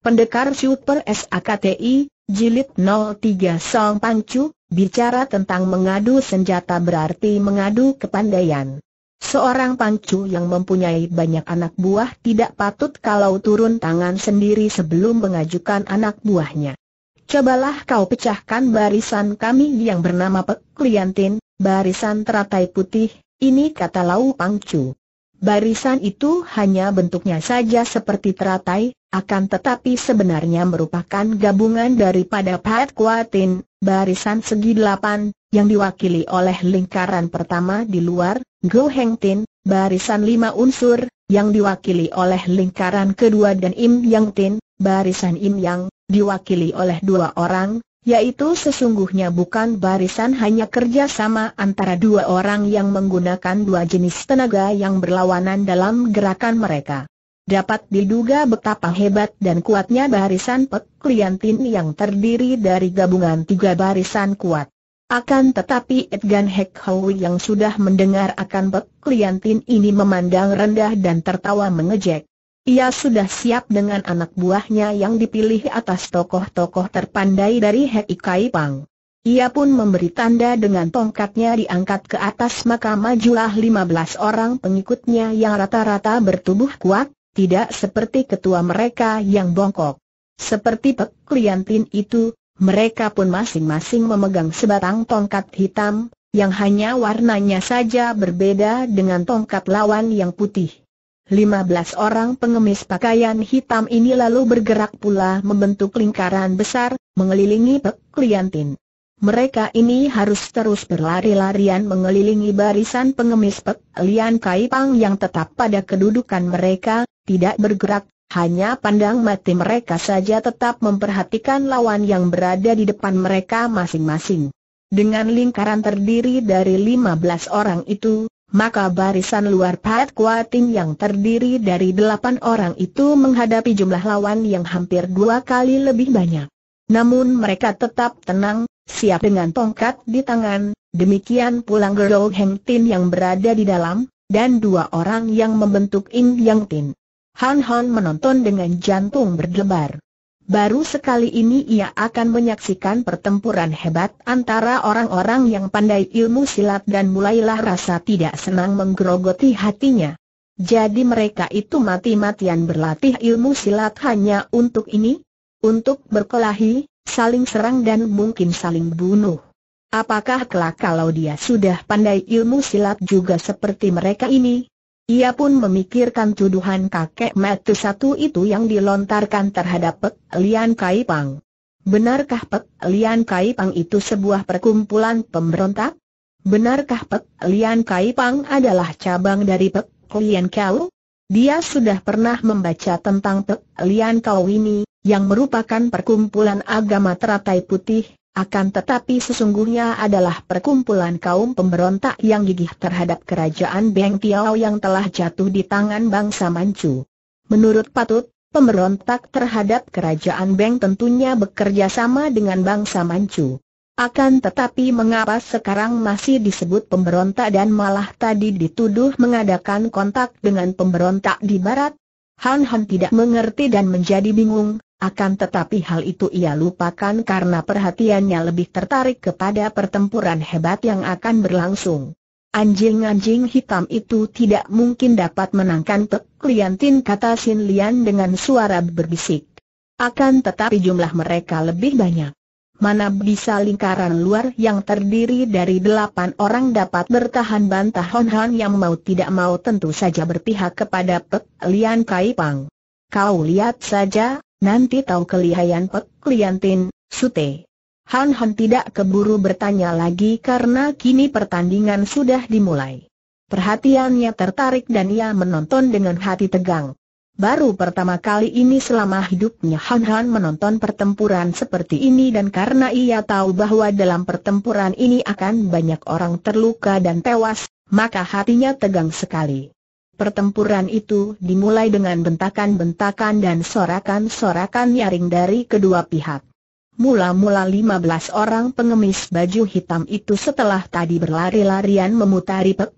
Pendekar Super SAKTI, Jilid 03 Song Pangcu, bicara tentang mengadu senjata berarti mengadu kepandaian. Seorang pangcu yang mempunyai banyak anak buah tidak patut kalau turun tangan sendiri sebelum mengajukan anak buahnya. Cobalah kau pecahkan barisan kami yang bernama Pekliantin, Kliantin, barisan teratai putih, ini kata Lau Pangcu. Barisan itu hanya bentuknya saja seperti teratai, akan tetapi sebenarnya merupakan gabungan daripada Pat Kuatin, barisan segi delapan, yang diwakili oleh lingkaran pertama di luar, Go Heng Tin, barisan lima unsur, yang diwakili oleh lingkaran kedua dan Im Yang Tin, barisan Im Yang, diwakili oleh dua orang, yaitu sesungguhnya bukan barisan hanya kerjasama antara dua orang yang menggunakan dua jenis tenaga yang berlawanan dalam gerakan mereka. Dapat diduga betapa hebat dan kuatnya barisan pek yang terdiri dari gabungan tiga barisan kuat. Akan tetapi Edgan Hek Hoi yang sudah mendengar akan pek ini memandang rendah dan tertawa mengejek. Ia sudah siap dengan anak buahnya yang dipilih atas tokoh-tokoh terpandai dari Hek Kai Pang. Ia pun memberi tanda dengan tongkatnya diangkat ke atas maka majulah 15 orang pengikutnya yang rata-rata bertubuh kuat, tidak seperti ketua mereka yang bongkok. Seperti Pek itu, mereka pun masing-masing memegang sebatang tongkat hitam, yang hanya warnanya saja berbeda dengan tongkat lawan yang putih. 15 orang pengemis pakaian hitam ini lalu bergerak pula membentuk lingkaran besar, mengelilingi Pek Mereka ini harus terus berlari-larian mengelilingi barisan pengemis Pek Lian Kaipang yang tetap pada kedudukan mereka, tidak bergerak, hanya pandang mati mereka saja tetap memperhatikan lawan yang berada di depan mereka masing-masing. Dengan lingkaran terdiri dari 15 orang itu, maka barisan luar Pat Kuatin yang terdiri dari delapan orang itu menghadapi jumlah lawan yang hampir dua kali lebih banyak. Namun mereka tetap tenang, siap dengan tongkat di tangan, demikian pulang Gerou Heng Tin yang berada di dalam, dan dua orang yang membentuk Ing Yang Tin. Han Han menonton dengan jantung berdebar. Baru sekali ini ia akan menyaksikan pertempuran hebat antara orang-orang yang pandai ilmu silat dan mulailah rasa tidak senang menggerogoti hatinya. Jadi mereka itu mati-matian berlatih ilmu silat hanya untuk ini? Untuk berkelahi, saling serang dan mungkin saling bunuh. Apakah kelak kalau dia sudah pandai ilmu silat juga seperti mereka ini, ia pun memikirkan tuduhan kakek metu satu itu yang dilontarkan terhadap Pek Lian Kai Pang. Benarkah Pek Lian Kai Pang itu sebuah perkumpulan pemberontak? Benarkah Pek Lian Kai Pang adalah cabang dari Pek Lian Kau? Dia sudah pernah membaca tentang Pek Lian Kau ini, yang merupakan perkumpulan agama teratai putih, akan tetapi sesungguhnya adalah perkumpulan kaum pemberontak yang gigih terhadap kerajaan Beng Tiao yang telah jatuh di tangan bangsa Manchu. Menurut Patut, pemberontak terhadap kerajaan Beng tentunya bekerja sama dengan bangsa Manchu. Akan tetapi mengapa sekarang masih disebut pemberontak dan malah tadi dituduh mengadakan kontak dengan pemberontak di barat? Han Han tidak mengerti dan menjadi bingung, akan tetapi hal itu ia lupakan karena perhatiannya lebih tertarik kepada pertempuran hebat yang akan berlangsung. Anjing-anjing hitam itu tidak mungkin dapat menangkan Pek Liantin kata Sin Lian dengan suara berbisik. Akan tetapi jumlah mereka lebih banyak. Mana bisa lingkaran luar yang terdiri dari delapan orang dapat bertahan bantah Hon Han yang mau tidak mau tentu saja berpihak kepada Pek Lian Kai Pang. Kau lihat saja, Nanti tahu kelihayan pek Kliantin, sute. Han Han tidak keburu bertanya lagi karena kini pertandingan sudah dimulai. Perhatiannya tertarik dan ia menonton dengan hati tegang. Baru pertama kali ini selama hidupnya Han Han menonton pertempuran seperti ini dan karena ia tahu bahwa dalam pertempuran ini akan banyak orang terluka dan tewas, maka hatinya tegang sekali. Pertempuran itu dimulai dengan bentakan-bentakan dan sorakan-sorakan nyaring dari kedua pihak. Mula-mula 15 orang pengemis baju hitam itu setelah tadi berlari-larian memutari pek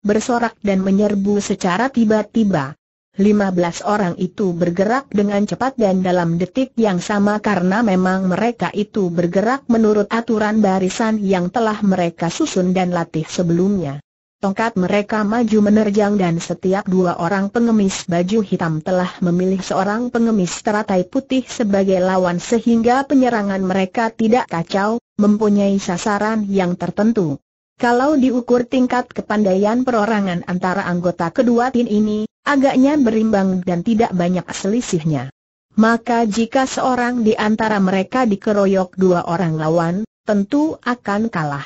bersorak dan menyerbu secara tiba-tiba. 15 orang itu bergerak dengan cepat dan dalam detik yang sama karena memang mereka itu bergerak menurut aturan barisan yang telah mereka susun dan latih sebelumnya. Tongkat mereka maju menerjang dan setiap dua orang pengemis baju hitam telah memilih seorang pengemis teratai putih sebagai lawan sehingga penyerangan mereka tidak kacau, mempunyai sasaran yang tertentu. Kalau diukur tingkat kepandaian perorangan antara anggota kedua tim ini, agaknya berimbang dan tidak banyak selisihnya. Maka jika seorang di antara mereka dikeroyok dua orang lawan, tentu akan kalah.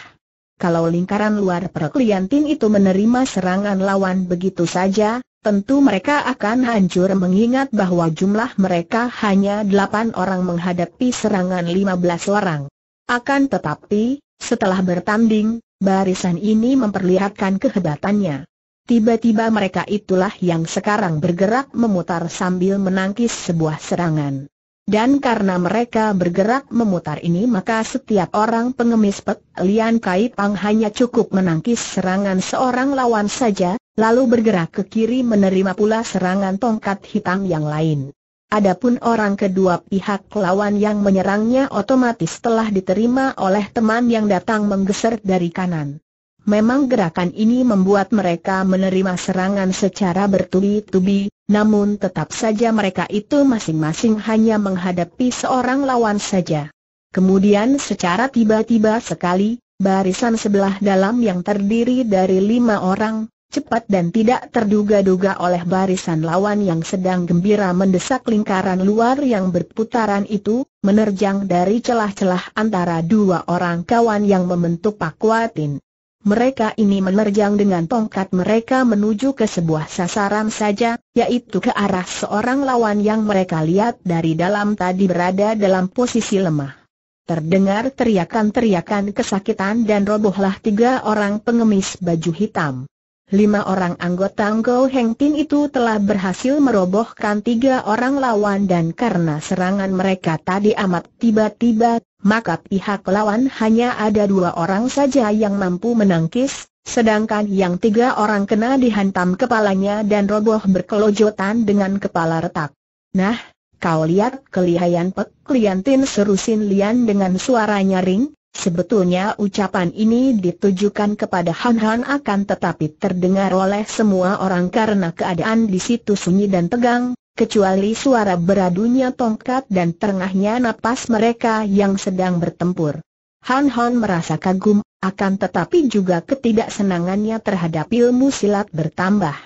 Kalau lingkaran luar perkeliantin itu menerima serangan lawan begitu saja, tentu mereka akan hancur mengingat bahwa jumlah mereka hanya delapan orang menghadapi serangan lima belas orang. Akan tetapi, setelah bertanding, barisan ini memperlihatkan kehebatannya. Tiba-tiba mereka itulah yang sekarang bergerak memutar sambil menangkis sebuah serangan. Dan karena mereka bergerak memutar ini maka setiap orang pengemis Pek Lian Kai Pang hanya cukup menangkis serangan seorang lawan saja, lalu bergerak ke kiri menerima pula serangan tongkat hitam yang lain. Adapun orang kedua pihak lawan yang menyerangnya otomatis telah diterima oleh teman yang datang menggeser dari kanan. Memang gerakan ini membuat mereka menerima serangan secara bertubi-tubi, namun tetap saja mereka itu masing-masing hanya menghadapi seorang lawan saja. Kemudian secara tiba-tiba sekali, barisan sebelah dalam yang terdiri dari lima orang, cepat dan tidak terduga-duga oleh barisan lawan yang sedang gembira mendesak lingkaran luar yang berputaran itu, menerjang dari celah-celah antara dua orang kawan yang membentuk pakuatin mereka ini menerjang dengan tongkat mereka menuju ke sebuah sasaran saja, yaitu ke arah seorang lawan yang mereka lihat dari dalam tadi berada dalam posisi lemah. Terdengar teriakan-teriakan kesakitan dan robohlah tiga orang pengemis baju hitam. Lima orang anggota Go Heng Tin itu telah berhasil merobohkan tiga orang lawan dan karena serangan mereka tadi amat tiba-tiba, maka pihak lawan hanya ada dua orang saja yang mampu menangkis, sedangkan yang tiga orang kena dihantam kepalanya dan roboh berkelojotan dengan kepala retak. Nah, kau lihat kelihayan Pek kliantin seru Sin Lian dengan suara nyaring, sebetulnya ucapan ini ditujukan kepada Han Han akan tetapi terdengar oleh semua orang karena keadaan di situ sunyi dan tegang, kecuali suara beradunya tongkat dan terengahnya napas mereka yang sedang bertempur. Han Han merasa kagum, akan tetapi juga ketidaksenangannya terhadap ilmu silat bertambah.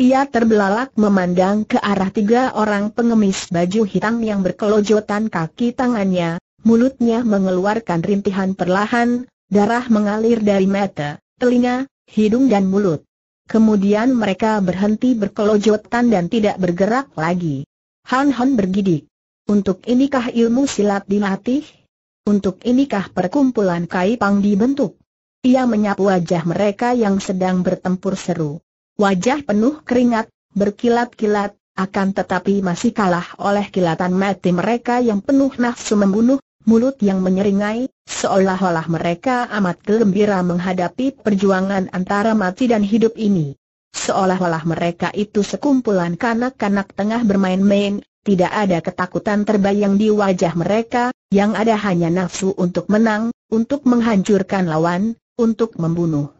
Ia terbelalak memandang ke arah tiga orang pengemis baju hitam yang berkelojotan kaki tangannya, mulutnya mengeluarkan rintihan perlahan, darah mengalir dari mata, telinga, hidung dan mulut. Kemudian mereka berhenti berkelojotan dan tidak bergerak lagi. Han Han bergidik. Untuk inikah ilmu silat dilatih? Untuk inikah perkumpulan kai pang dibentuk? Ia menyapu wajah mereka yang sedang bertempur seru. Wajah penuh keringat, berkilat-kilat, akan tetapi masih kalah oleh kilatan mati mereka yang penuh nafsu membunuh, mulut yang menyeringai, seolah-olah mereka amat gembira menghadapi perjuangan antara mati dan hidup ini. Seolah-olah mereka itu sekumpulan kanak-kanak tengah bermain-main, tidak ada ketakutan terbayang di wajah mereka, yang ada hanya nafsu untuk menang, untuk menghancurkan lawan, untuk membunuh.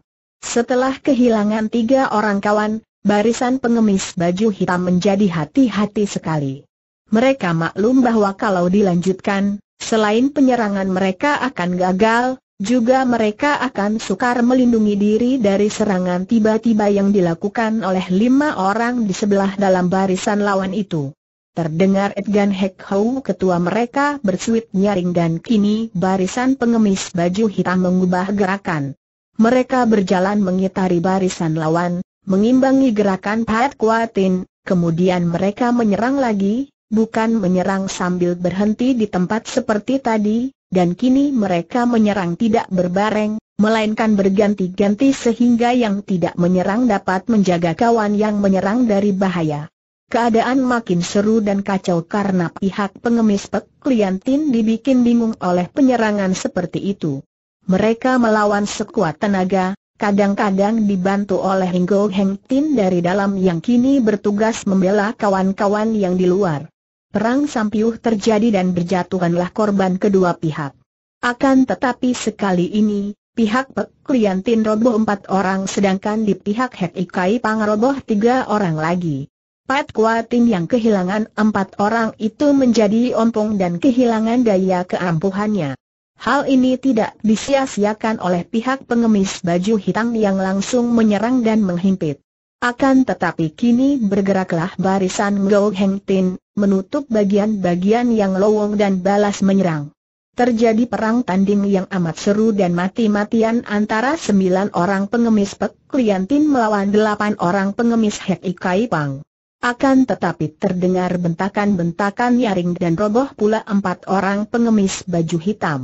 Setelah kehilangan tiga orang kawan, barisan pengemis baju hitam menjadi hati-hati sekali. Mereka maklum bahwa kalau dilanjutkan, Selain penyerangan mereka akan gagal, juga mereka akan sukar melindungi diri dari serangan tiba-tiba yang dilakukan oleh lima orang di sebelah dalam barisan lawan itu. Terdengar Edgan Hek ketua mereka bersuit nyaring dan kini barisan pengemis baju hitam mengubah gerakan. Mereka berjalan mengitari barisan lawan, mengimbangi gerakan Pat Kuatin, kemudian mereka menyerang lagi, bukan menyerang sambil berhenti di tempat seperti tadi, dan kini mereka menyerang tidak berbareng, melainkan berganti-ganti sehingga yang tidak menyerang dapat menjaga kawan yang menyerang dari bahaya. Keadaan makin seru dan kacau karena pihak pengemis Pek Kliantin dibikin bingung oleh penyerangan seperti itu. Mereka melawan sekuat tenaga, kadang-kadang dibantu oleh Hinggo Heng Tin dari dalam yang kini bertugas membela kawan-kawan yang di luar. Perang sampiuh terjadi dan berjatuhanlah korban kedua pihak. Akan tetapi sekali ini, pihak Pek Tin roboh empat orang sedangkan di pihak Hek Ikai Pang tiga orang lagi. Pat Kuatin yang kehilangan empat orang itu menjadi ompong dan kehilangan daya keampuhannya. Hal ini tidak disia-siakan oleh pihak pengemis baju hitam yang langsung menyerang dan menghimpit. Akan tetapi kini bergeraklah barisan Ngo Heng Tin, menutup bagian-bagian yang lowong dan balas menyerang. Terjadi perang tanding yang amat seru dan mati-matian antara sembilan orang pengemis Pek Kliantin melawan delapan orang pengemis Hek Ikai Pang. Akan tetapi terdengar bentakan-bentakan nyaring dan roboh pula empat orang pengemis baju hitam.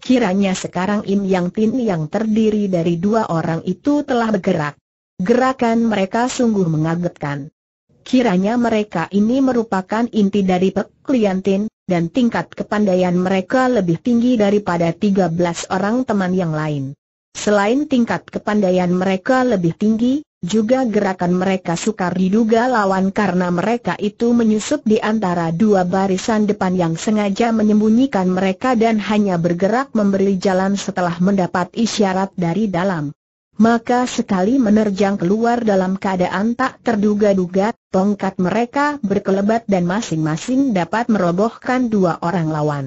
Kiranya sekarang Im Yang Tin yang terdiri dari dua orang itu telah bergerak. Gerakan mereka sungguh mengagetkan. Kiranya mereka ini merupakan inti dari pekliantin, dan tingkat kepandaian mereka lebih tinggi daripada 13 orang teman yang lain. Selain tingkat kepandaian mereka lebih tinggi, juga gerakan mereka sukar diduga lawan karena mereka itu menyusup di antara dua barisan depan yang sengaja menyembunyikan mereka dan hanya bergerak memberi jalan setelah mendapat isyarat dari dalam. Maka sekali menerjang keluar dalam keadaan tak terduga-duga, tongkat mereka berkelebat dan masing-masing dapat merobohkan dua orang lawan.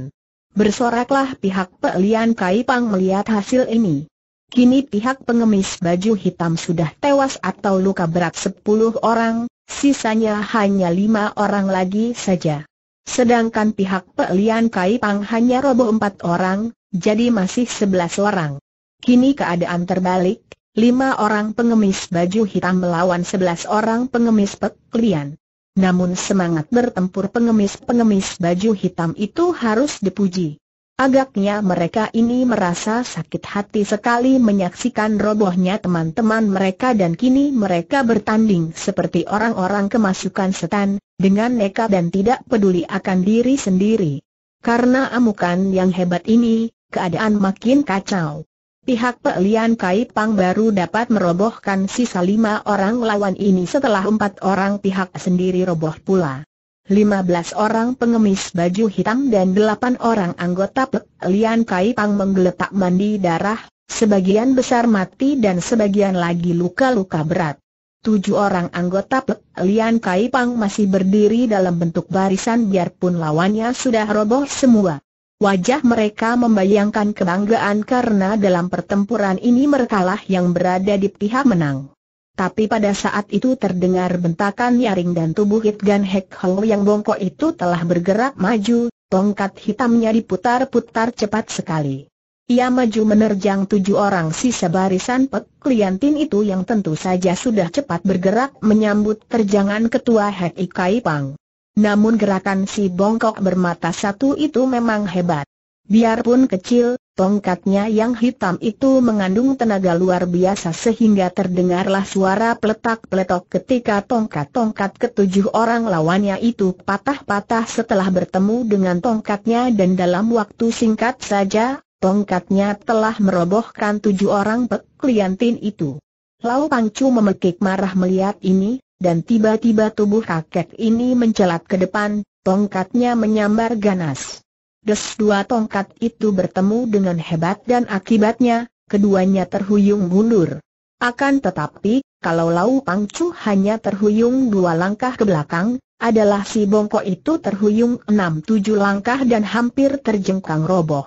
Bersoraklah pihak Pelian Kaipang melihat hasil ini. Kini pihak pengemis baju hitam sudah tewas atau luka berat sepuluh orang, sisanya hanya lima orang lagi saja. Sedangkan pihak Pelian Kaipang hanya roboh empat orang, jadi masih sebelas orang. Kini keadaan terbalik, lima orang pengemis baju hitam melawan sebelas orang pengemis peklian. Namun semangat bertempur pengemis-pengemis baju hitam itu harus dipuji. Agaknya mereka ini merasa sakit hati sekali menyaksikan robohnya teman-teman mereka dan kini mereka bertanding seperti orang-orang kemasukan setan, dengan nekat dan tidak peduli akan diri sendiri. Karena amukan yang hebat ini, keadaan makin kacau pihak Pek Kai Pang baru dapat merobohkan sisa lima orang lawan ini setelah empat orang pihak sendiri roboh pula. 15 orang pengemis baju hitam dan delapan orang anggota Pek Lian Kai Pang menggeletak mandi darah, sebagian besar mati dan sebagian lagi luka-luka berat. Tujuh orang anggota Pek Lian Kai Pang masih berdiri dalam bentuk barisan biarpun lawannya sudah roboh semua. Wajah mereka membayangkan kebanggaan karena dalam pertempuran ini merekalah yang berada di pihak menang. Tapi pada saat itu terdengar bentakan nyaring dan tubuh Hitgan Hek Ho yang bongkok itu telah bergerak maju, tongkat hitamnya diputar-putar cepat sekali. Ia maju menerjang tujuh orang sisa barisan pek itu yang tentu saja sudah cepat bergerak menyambut terjangan ketua Hek Ikai Pang. Namun gerakan si bongkok bermata satu itu memang hebat. Biarpun kecil, tongkatnya yang hitam itu mengandung tenaga luar biasa sehingga terdengarlah suara peletak-peletok ketika tongkat-tongkat ketujuh orang lawannya itu patah-patah setelah bertemu dengan tongkatnya dan dalam waktu singkat saja, tongkatnya telah merobohkan tujuh orang pekliantin itu. Lau Pangcu memekik marah melihat ini, dan tiba-tiba tubuh kakek ini mencelat ke depan, tongkatnya menyambar ganas. Des dua tongkat itu bertemu dengan hebat dan akibatnya, keduanya terhuyung mundur. Akan tetapi, kalau Lau Pangcu hanya terhuyung dua langkah ke belakang, adalah si bongkok itu terhuyung enam tujuh langkah dan hampir terjengkang roboh.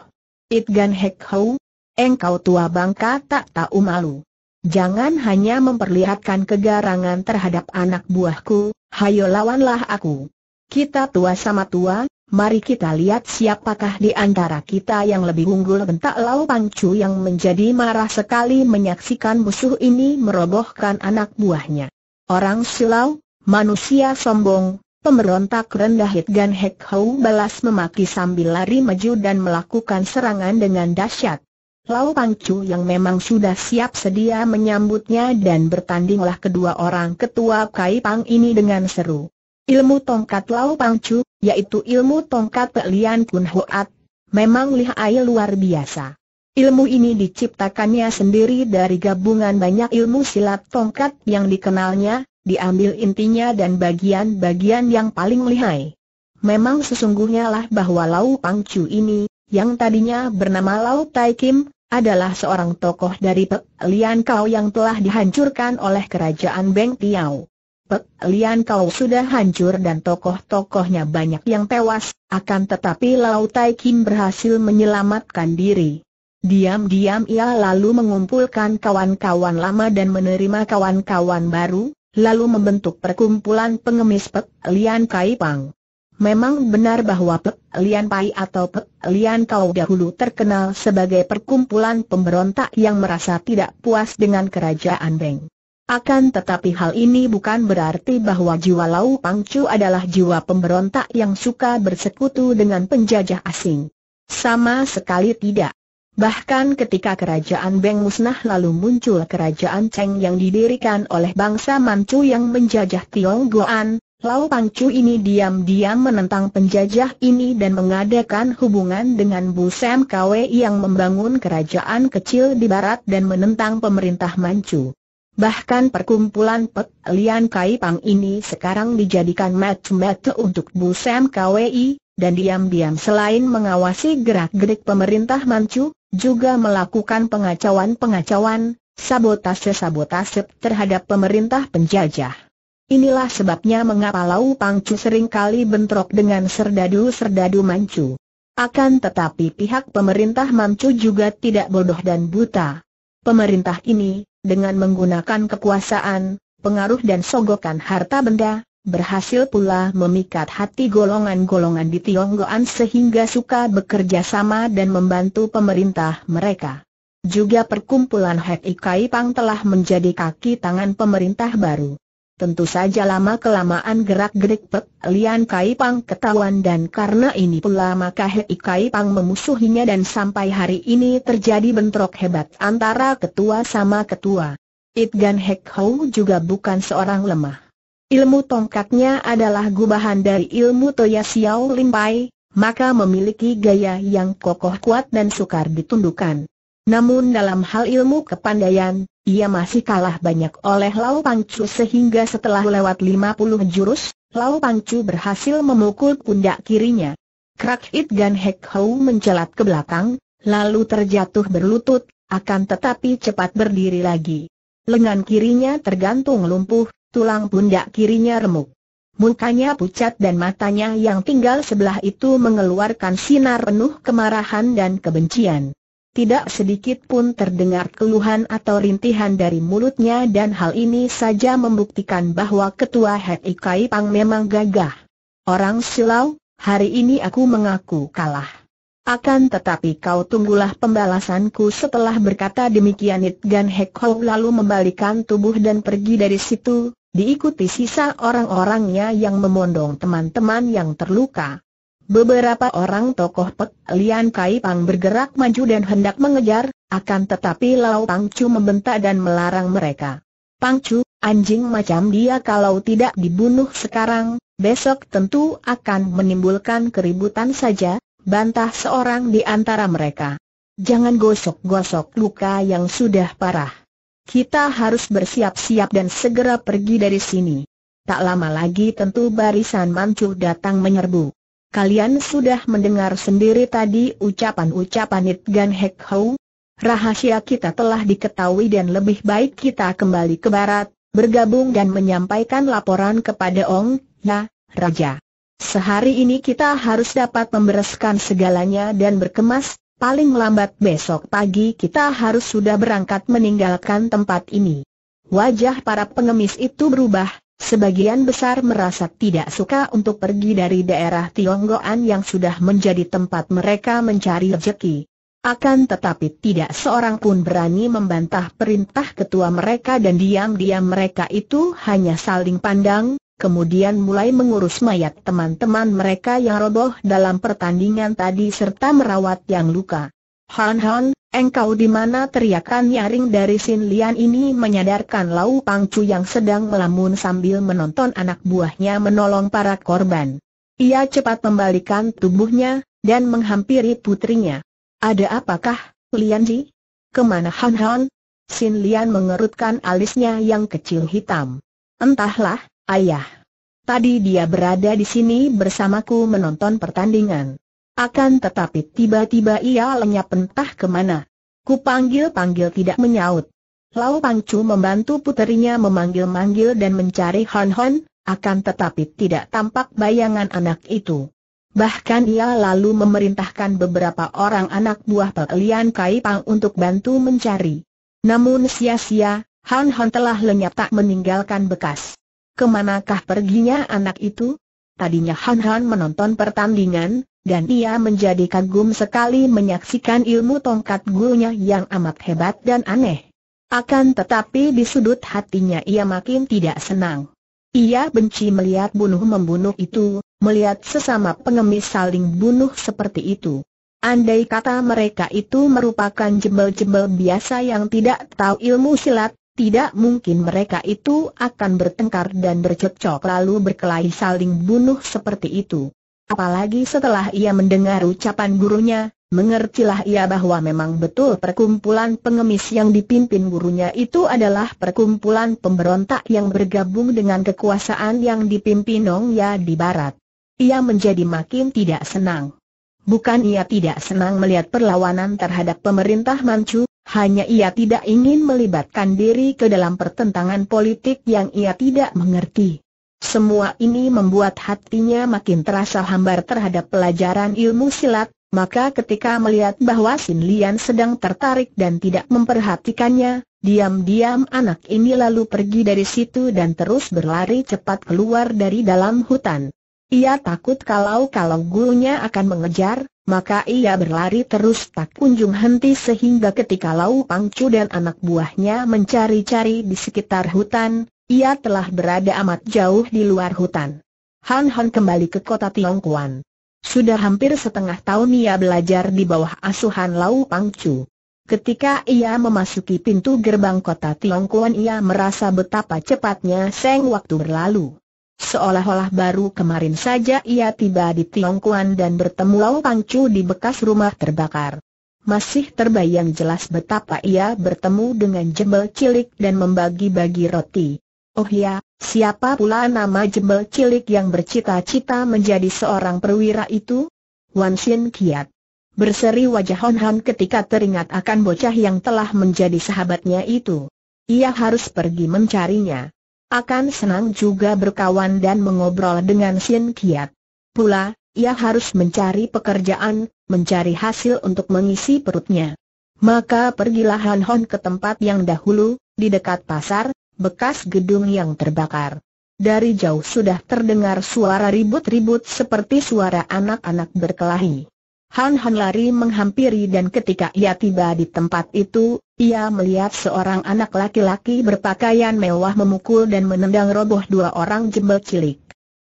Itgan Hek Hou, engkau tua bangka tak tahu malu. Jangan hanya memperlihatkan kegarangan terhadap anak buahku, hayo lawanlah aku. Kita tua sama tua, mari kita lihat siapakah di antara kita yang lebih unggul bentak Lau Pangcu yang menjadi marah sekali menyaksikan musuh ini merobohkan anak buahnya. Orang silau, manusia sombong, Pemberontak rendah Hit Gan Hek Hou balas memaki sambil lari maju dan melakukan serangan dengan dahsyat. Lau Pangcu yang memang sudah siap sedia menyambutnya dan bertandinglah kedua orang ketua Kai Pang ini dengan seru. Ilmu tongkat Lau Pangcu, yaitu ilmu tongkat pelian Lian Kun Hoat, memang lihai luar biasa. Ilmu ini diciptakannya sendiri dari gabungan banyak ilmu silat tongkat yang dikenalnya, diambil intinya dan bagian-bagian yang paling lihai. Memang sesungguhnya lah bahwa Lau Pangcu ini yang tadinya bernama Lau Tai Kim, adalah seorang tokoh dari Pek Lian Kau yang telah dihancurkan oleh kerajaan Beng Tiao. Pek Lian Kau sudah hancur dan tokoh-tokohnya banyak yang tewas, akan tetapi Lau Tai Kim berhasil menyelamatkan diri. Diam-diam ia lalu mengumpulkan kawan-kawan lama dan menerima kawan-kawan baru, lalu membentuk perkumpulan pengemis Pek Lian Kai Pang. Memang benar bahwa Pek Lian Pai atau Pek Lian Kau dahulu terkenal sebagai perkumpulan pemberontak yang merasa tidak puas dengan kerajaan Beng. Akan tetapi hal ini bukan berarti bahwa jiwa Lau Pangcu adalah jiwa pemberontak yang suka bersekutu dengan penjajah asing. Sama sekali tidak. Bahkan ketika kerajaan Beng musnah lalu muncul kerajaan Cheng yang didirikan oleh bangsa Manchu yang menjajah Tionggoan, Lau Pangcu ini diam-diam menentang penjajah ini dan mengadakan hubungan dengan Bu Sam Kwe yang membangun kerajaan kecil di barat dan menentang pemerintah Manchu. Bahkan perkumpulan Pek Lian Kai Pang ini sekarang dijadikan mata-mata untuk Bu Sam Kwi, dan diam-diam selain mengawasi gerak-gerik pemerintah Manchu, juga melakukan pengacauan-pengacauan, sabotase-sabotase terhadap pemerintah penjajah. Inilah sebabnya mengapa Lau Pangcu seringkali bentrok dengan serdadu-serdadu Mancu. Akan tetapi pihak pemerintah Mancu juga tidak bodoh dan buta. Pemerintah ini, dengan menggunakan kekuasaan, pengaruh dan sogokan harta benda, berhasil pula memikat hati golongan-golongan di Tionggoan sehingga suka bekerja sama dan membantu pemerintah mereka. Juga perkumpulan Hek Ikai Pang telah menjadi kaki tangan pemerintah baru. Tentu saja lama-kelamaan gerak-gerik Pek Lian Kai Pang ketahuan dan karena ini pula maka Hei Kai Pang memusuhinya dan sampai hari ini terjadi bentrok hebat antara ketua sama ketua. Itgan Hek Hou juga bukan seorang lemah. Ilmu tongkatnya adalah gubahan dari ilmu Toya Xiao Limpai, maka memiliki gaya yang kokoh kuat dan sukar ditundukkan. Namun dalam hal ilmu kepandaian, ia masih kalah banyak oleh Lau Pangcu sehingga setelah lewat 50 jurus, Lau Pangcu berhasil memukul pundak kirinya. Krak It Gan Hek Hou mencelat ke belakang, lalu terjatuh berlutut, akan tetapi cepat berdiri lagi. Lengan kirinya tergantung lumpuh, tulang pundak kirinya remuk. Mukanya pucat dan matanya yang tinggal sebelah itu mengeluarkan sinar penuh kemarahan dan kebencian tidak sedikit pun terdengar keluhan atau rintihan dari mulutnya dan hal ini saja membuktikan bahwa ketua Hek Ikai Pang memang gagah. Orang silau, hari ini aku mengaku kalah. Akan tetapi kau tunggulah pembalasanku setelah berkata demikian It Gan Hek Hou lalu membalikan tubuh dan pergi dari situ, diikuti sisa orang-orangnya yang memondong teman-teman yang terluka. Beberapa orang tokoh Pek Lian Kai Pang bergerak maju dan hendak mengejar, akan tetapi Lau Pang Chu membentak dan melarang mereka. Pang Chu, anjing macam dia kalau tidak dibunuh sekarang, besok tentu akan menimbulkan keributan saja, bantah seorang di antara mereka. Jangan gosok-gosok luka yang sudah parah. Kita harus bersiap-siap dan segera pergi dari sini. Tak lama lagi tentu barisan Mancu datang menyerbu. Kalian sudah mendengar sendiri tadi ucapan-ucapan It Gan Hek Hou. Rahasia kita telah diketahui dan lebih baik kita kembali ke barat, bergabung dan menyampaikan laporan kepada Ong, Na, Raja. Sehari ini kita harus dapat membereskan segalanya dan berkemas, paling lambat besok pagi kita harus sudah berangkat meninggalkan tempat ini. Wajah para pengemis itu berubah, Sebagian besar merasa tidak suka untuk pergi dari daerah Tionggoan yang sudah menjadi tempat mereka mencari rezeki. Akan tetapi tidak seorang pun berani membantah perintah ketua mereka dan diam-diam mereka itu hanya saling pandang, kemudian mulai mengurus mayat teman-teman mereka yang roboh dalam pertandingan tadi serta merawat yang luka. Han Han, engkau di mana teriakan nyaring dari Sin Lian ini menyadarkan Lau Pang Chu yang sedang melamun sambil menonton anak buahnya menolong para korban. Ia cepat membalikan tubuhnya, dan menghampiri putrinya. Ada apakah, Lian Ji? Kemana Han Han? Sin Lian mengerutkan alisnya yang kecil hitam. Entahlah, ayah. Tadi dia berada di sini bersamaku menonton pertandingan. Akan tetapi tiba-tiba ia lenyap entah kemana. Kupanggil-panggil tidak menyaut. Lau Pangcu membantu puterinya memanggil-manggil dan mencari Hon Hon, akan tetapi tidak tampak bayangan anak itu. Bahkan ia lalu memerintahkan beberapa orang anak buah Pelian Kai Pang untuk bantu mencari. Namun sia-sia, Hon Hon telah lenyap tak meninggalkan bekas. Kemanakah perginya anak itu? Tadinya Hon Hon menonton pertandingan, dan ia menjadi kagum sekali menyaksikan ilmu tongkat gurunya yang amat hebat dan aneh. Akan tetapi di sudut hatinya ia makin tidak senang. Ia benci melihat bunuh-membunuh itu, melihat sesama pengemis saling bunuh seperti itu. Andai kata mereka itu merupakan jembel-jembel biasa yang tidak tahu ilmu silat, tidak mungkin mereka itu akan bertengkar dan bercekcok lalu berkelahi saling bunuh seperti itu. Apalagi setelah ia mendengar ucapan gurunya, mengertilah ia bahwa memang betul perkumpulan pengemis yang dipimpin gurunya itu adalah perkumpulan pemberontak yang bergabung dengan kekuasaan yang dipimpin Nong Ya di barat. Ia menjadi makin tidak senang. Bukan ia tidak senang melihat perlawanan terhadap pemerintah Manchu, hanya ia tidak ingin melibatkan diri ke dalam pertentangan politik yang ia tidak mengerti. Semua ini membuat hatinya makin terasa hambar terhadap pelajaran ilmu silat, maka ketika melihat bahwa Sin Lian sedang tertarik dan tidak memperhatikannya, diam-diam anak ini lalu pergi dari situ dan terus berlari cepat keluar dari dalam hutan. Ia takut kalau-kalau gurunya akan mengejar, maka ia berlari terus tak kunjung henti sehingga ketika Lau Pangcu dan anak buahnya mencari-cari di sekitar hutan, ia telah berada amat jauh di luar hutan. Han Han kembali ke kota Tiongkuan. Sudah hampir setengah tahun ia belajar di bawah asuhan Lau Pangcu. Ketika ia memasuki pintu gerbang kota Tiongkuan ia merasa betapa cepatnya seng waktu berlalu. Seolah-olah baru kemarin saja ia tiba di Tiongkuan dan bertemu Lau Pangcu di bekas rumah terbakar. Masih terbayang jelas betapa ia bertemu dengan jembel cilik dan membagi-bagi roti. Oh ya, siapa pula nama jembel cilik yang bercita-cita menjadi seorang perwira itu? Wan Xin Kiat. Berseri wajah Hon Han ketika teringat akan bocah yang telah menjadi sahabatnya itu. Ia harus pergi mencarinya. Akan senang juga berkawan dan mengobrol dengan Xin Kiat. Pula, ia harus mencari pekerjaan, mencari hasil untuk mengisi perutnya. Maka pergilah Han Hon ke tempat yang dahulu, di dekat pasar, bekas gedung yang terbakar. Dari jauh sudah terdengar suara ribut-ribut seperti suara anak-anak berkelahi. Han Han lari menghampiri dan ketika ia tiba di tempat itu, ia melihat seorang anak laki-laki berpakaian mewah memukul dan menendang roboh dua orang jembel cilik.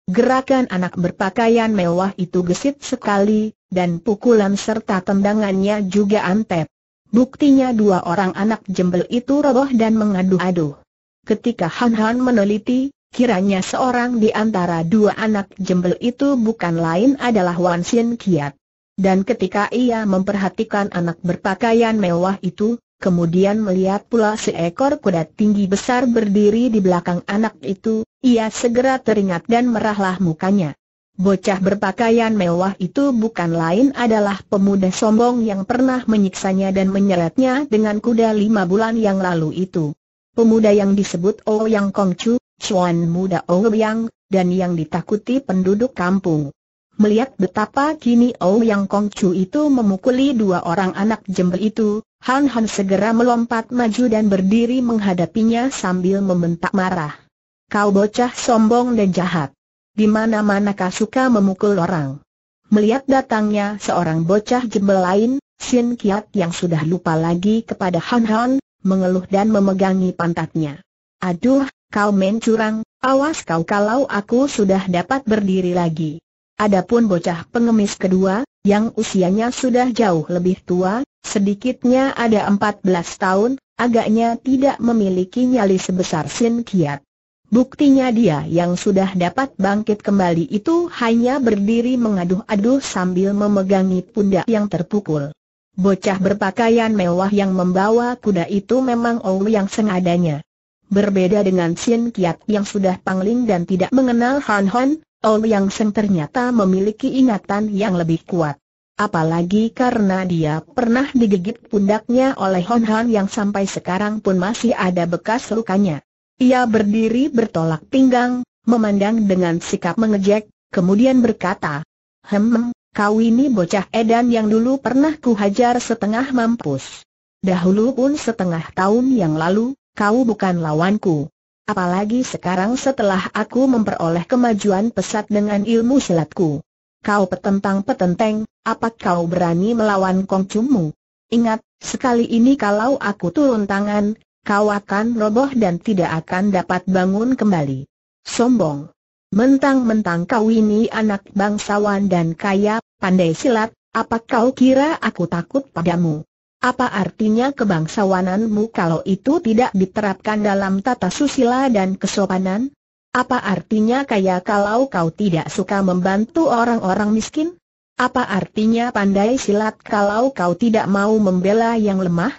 Gerakan anak berpakaian mewah itu gesit sekali, dan pukulan serta tendangannya juga antep. Buktinya dua orang anak jembel itu roboh dan mengadu-adu. Ketika Han Han meneliti, kiranya seorang di antara dua anak jembel itu bukan lain adalah Wan Sin Kiat. Dan ketika ia memperhatikan anak berpakaian mewah itu, kemudian melihat pula seekor kuda tinggi besar berdiri di belakang anak itu, ia segera teringat dan merahlah mukanya. Bocah berpakaian mewah itu bukan lain adalah pemuda sombong yang pernah menyiksanya dan menyeretnya dengan kuda lima bulan yang lalu itu. Pemuda yang disebut Ouyang oh Kongcu, Chuan muda Ouyang, oh dan yang ditakuti penduduk kampung. Melihat betapa kini Ouyang oh Kongcu itu memukuli dua orang anak jembel itu, Han Han segera melompat maju dan berdiri menghadapinya sambil membentak marah. Kau bocah sombong dan jahat. Di mana-mana kau suka memukul orang. Melihat datangnya seorang bocah jembel lain, Sin Kiat yang sudah lupa lagi kepada Han Han, mengeluh dan memegangi pantatnya. Aduh, kau mencurang, awas kau kalau aku sudah dapat berdiri lagi. Adapun bocah pengemis kedua, yang usianya sudah jauh lebih tua, sedikitnya ada 14 tahun, agaknya tidak memiliki nyali sebesar Sin Kiat. Buktinya dia yang sudah dapat bangkit kembali itu hanya berdiri mengaduh-aduh sambil memegangi pundak yang terpukul. Bocah berpakaian mewah yang membawa kuda itu memang Ou yang sengadanya. Berbeda dengan Sin Kiat yang sudah pangling dan tidak mengenal Han Hon, Ou yang seng ternyata memiliki ingatan yang lebih kuat. Apalagi karena dia pernah digigit pundaknya oleh Hon Han yang sampai sekarang pun masih ada bekas lukanya. Ia berdiri bertolak pinggang, memandang dengan sikap mengejek, kemudian berkata, Hem, Kau ini bocah edan yang dulu pernah kuhajar setengah mampus. Dahulu pun setengah tahun yang lalu, kau bukan lawanku. Apalagi sekarang setelah aku memperoleh kemajuan pesat dengan ilmu silatku. Kau petentang petenteng, apa kau berani melawan kongcumu? Ingat, sekali ini kalau aku turun tangan, kau akan roboh dan tidak akan dapat bangun kembali. Sombong. Mentang-mentang kau ini anak bangsawan dan kaya, Pandai silat, apa kau kira aku takut padamu? Apa artinya kebangsawananmu kalau itu tidak diterapkan dalam tata susila dan kesopanan? Apa artinya kaya kalau kau tidak suka membantu orang-orang miskin? Apa artinya pandai silat kalau kau tidak mau membela yang lemah?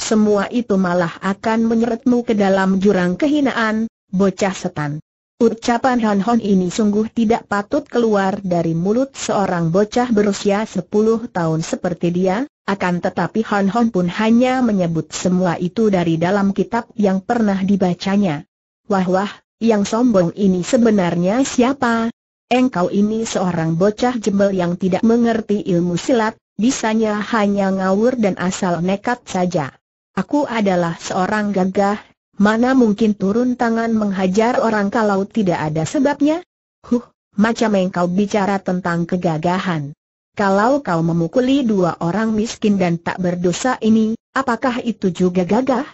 Semua itu malah akan menyeretmu ke dalam jurang kehinaan, bocah setan. Ucapan Hon Hon ini sungguh tidak patut keluar dari mulut seorang bocah berusia 10 tahun seperti dia, akan tetapi Hon Hon pun hanya menyebut semua itu dari dalam kitab yang pernah dibacanya. Wah wah, yang sombong ini sebenarnya siapa? Engkau ini seorang bocah jembel yang tidak mengerti ilmu silat, bisanya hanya ngawur dan asal nekat saja. Aku adalah seorang gagah Mana mungkin turun tangan menghajar orang kalau tidak ada sebabnya? Huh, macam kau bicara tentang kegagahan. Kalau kau memukuli dua orang miskin dan tak berdosa ini, apakah itu juga gagah?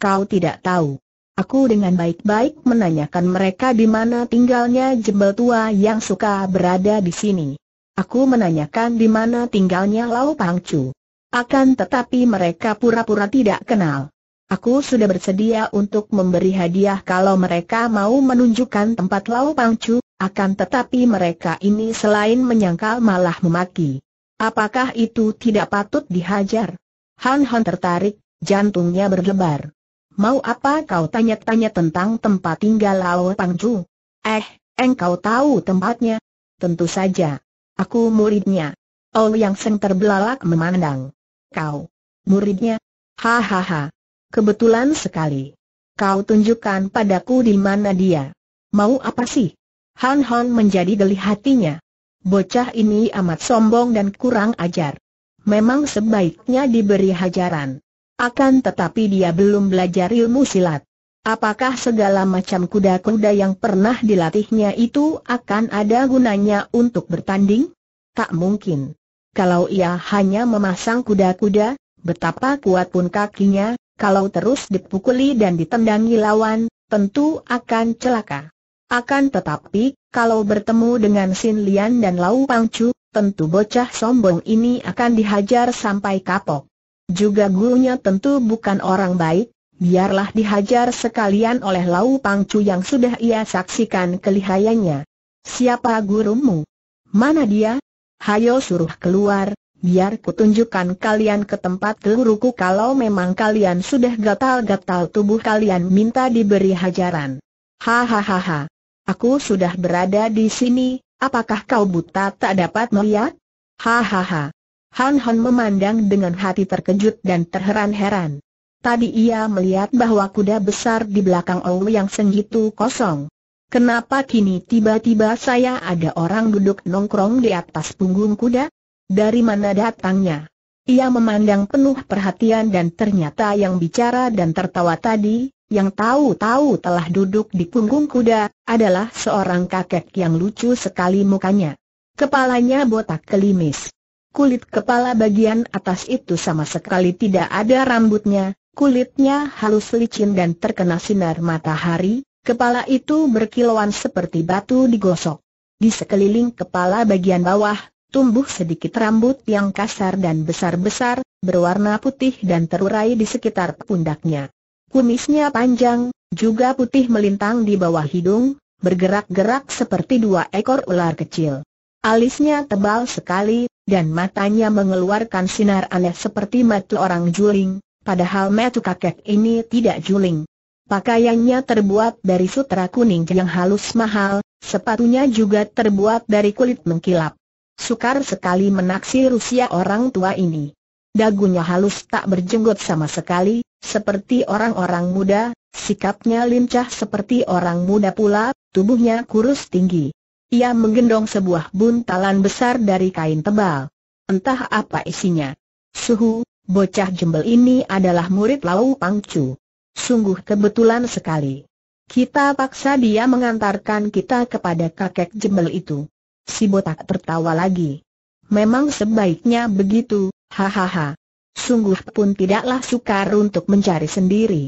Kau tidak tahu. Aku dengan baik-baik menanyakan mereka di mana tinggalnya jembel tua yang suka berada di sini. Aku menanyakan di mana tinggalnya Lau Pangcu. Akan tetapi mereka pura-pura tidak kenal. Aku sudah bersedia untuk memberi hadiah kalau mereka mau menunjukkan tempat Lau Pangcu, akan tetapi mereka ini selain menyangkal malah memaki. Apakah itu tidak patut dihajar? Han Han tertarik, jantungnya berdebar. Mau apa kau tanya-tanya tentang tempat tinggal Lau Pangcu? Eh, engkau tahu tempatnya? Tentu saja. Aku muridnya. Oh yang seng terbelalak memandang. Kau. Muridnya? Hahaha. Kebetulan sekali. Kau tunjukkan padaku di mana dia. Mau apa sih? Han Han menjadi geli hatinya. Bocah ini amat sombong dan kurang ajar. Memang sebaiknya diberi hajaran. Akan tetapi dia belum belajar ilmu silat. Apakah segala macam kuda-kuda yang pernah dilatihnya itu akan ada gunanya untuk bertanding? Tak mungkin. Kalau ia hanya memasang kuda-kuda, betapa kuat pun kakinya, kalau terus dipukuli dan ditendangi lawan, tentu akan celaka. Akan tetapi, kalau bertemu dengan Sin Lian dan Lau Pangcu, tentu bocah sombong ini akan dihajar sampai kapok. Juga gurunya tentu bukan orang baik, biarlah dihajar sekalian oleh Lau Pangcu yang sudah ia saksikan kelihayannya. Siapa gurumu? Mana dia? Hayo suruh keluar, biar kutunjukkan kalian ke tempat guruku kalau memang kalian sudah gatal-gatal tubuh kalian minta diberi hajaran. Hahaha. Aku sudah berada di sini, apakah kau buta tak dapat melihat? Hahaha. Han Han memandang dengan hati terkejut dan terheran-heran. Tadi ia melihat bahwa kuda besar di belakang Ou yang sengitu kosong. Kenapa kini tiba-tiba saya ada orang duduk nongkrong di atas punggung kuda? Dari mana datangnya? Ia memandang penuh perhatian dan ternyata yang bicara dan tertawa tadi, yang tahu-tahu telah duduk di punggung kuda, adalah seorang kakek yang lucu sekali mukanya. Kepalanya botak kelimis. Kulit kepala bagian atas itu sama sekali tidak ada rambutnya, kulitnya halus licin dan terkena sinar matahari, kepala itu berkilauan seperti batu digosok. Di sekeliling kepala bagian bawah, tumbuh sedikit rambut yang kasar dan besar-besar, berwarna putih dan terurai di sekitar pundaknya. Kumisnya panjang, juga putih melintang di bawah hidung, bergerak-gerak seperti dua ekor ular kecil. Alisnya tebal sekali, dan matanya mengeluarkan sinar aneh seperti mata orang juling, padahal mata kakek ini tidak juling. Pakaiannya terbuat dari sutra kuning yang halus mahal, sepatunya juga terbuat dari kulit mengkilap. Sukar sekali menaksir rusia orang tua ini. Dagunya halus tak berjenggot sama sekali, seperti orang-orang muda, sikapnya lincah seperti orang muda pula, tubuhnya kurus tinggi. Ia menggendong sebuah buntalan besar dari kain tebal. Entah apa isinya. Suhu, bocah jembel ini adalah murid Lau Pangcu. Sungguh kebetulan sekali. Kita paksa dia mengantarkan kita kepada kakek jembel itu. Si botak tertawa lagi. Memang sebaiknya begitu, hahaha. Sungguh pun tidaklah sukar untuk mencari sendiri.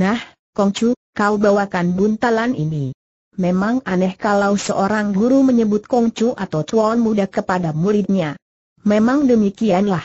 Nah, Kongcu, kau bawakan buntalan ini. Memang aneh kalau seorang guru menyebut Kongcu atau tuan muda kepada muridnya. Memang demikianlah.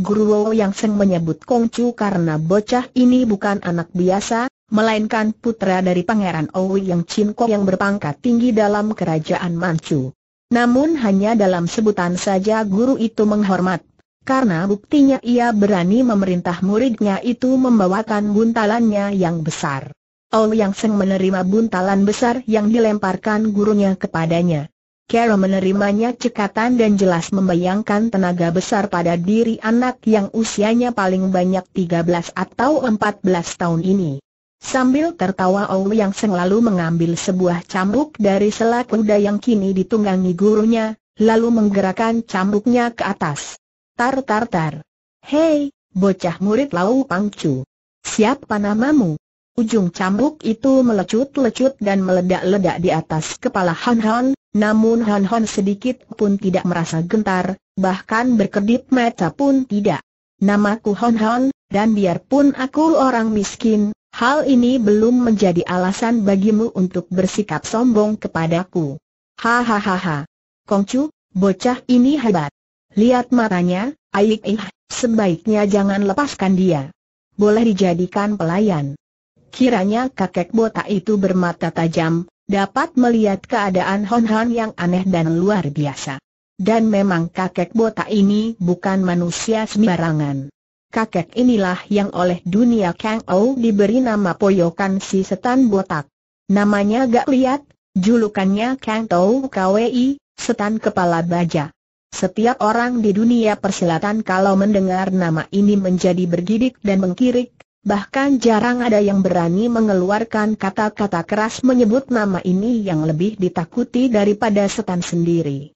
Guru Wo Yang Seng menyebut Kongcu karena bocah ini bukan anak biasa, melainkan putra dari Pangeran Owi Yang Kong yang berpangkat tinggi dalam kerajaan Manchu. Namun hanya dalam sebutan saja guru itu menghormat. Karena buktinya ia berani memerintah muridnya itu membawakan buntalannya yang besar. Ou Yang Seng menerima buntalan besar yang dilemparkan gurunya kepadanya. Kera menerimanya cekatan dan jelas membayangkan tenaga besar pada diri anak yang usianya paling banyak 13 atau 14 tahun ini. Sambil tertawa Liang yang selalu mengambil sebuah cambuk dari selak kuda yang kini ditunggangi gurunya, lalu menggerakkan cambuknya ke atas. Tar tar tar. Hei, bocah murid Lau Pangcu. Siapa namamu? Ujung cambuk itu melecut-lecut dan meledak-ledak di atas kepala Han Han, namun Han Han sedikit pun tidak merasa gentar, bahkan berkedip mata pun tidak. Namaku Han Han, dan biarpun aku orang miskin, Hal ini belum menjadi alasan bagimu untuk bersikap sombong kepadaku. Hahaha. Kongcu, bocah ini hebat. Lihat matanya, aik ih, eh, sebaiknya jangan lepaskan dia. Boleh dijadikan pelayan. Kiranya kakek botak itu bermata tajam, dapat melihat keadaan Hon Han yang aneh dan luar biasa. Dan memang kakek botak ini bukan manusia sembarangan kakek inilah yang oleh dunia Kang Ou diberi nama poyokan si setan botak. Namanya gak lihat, julukannya Kang Tou Kwei, setan kepala baja. Setiap orang di dunia persilatan kalau mendengar nama ini menjadi bergidik dan mengkirik, bahkan jarang ada yang berani mengeluarkan kata-kata keras menyebut nama ini yang lebih ditakuti daripada setan sendiri.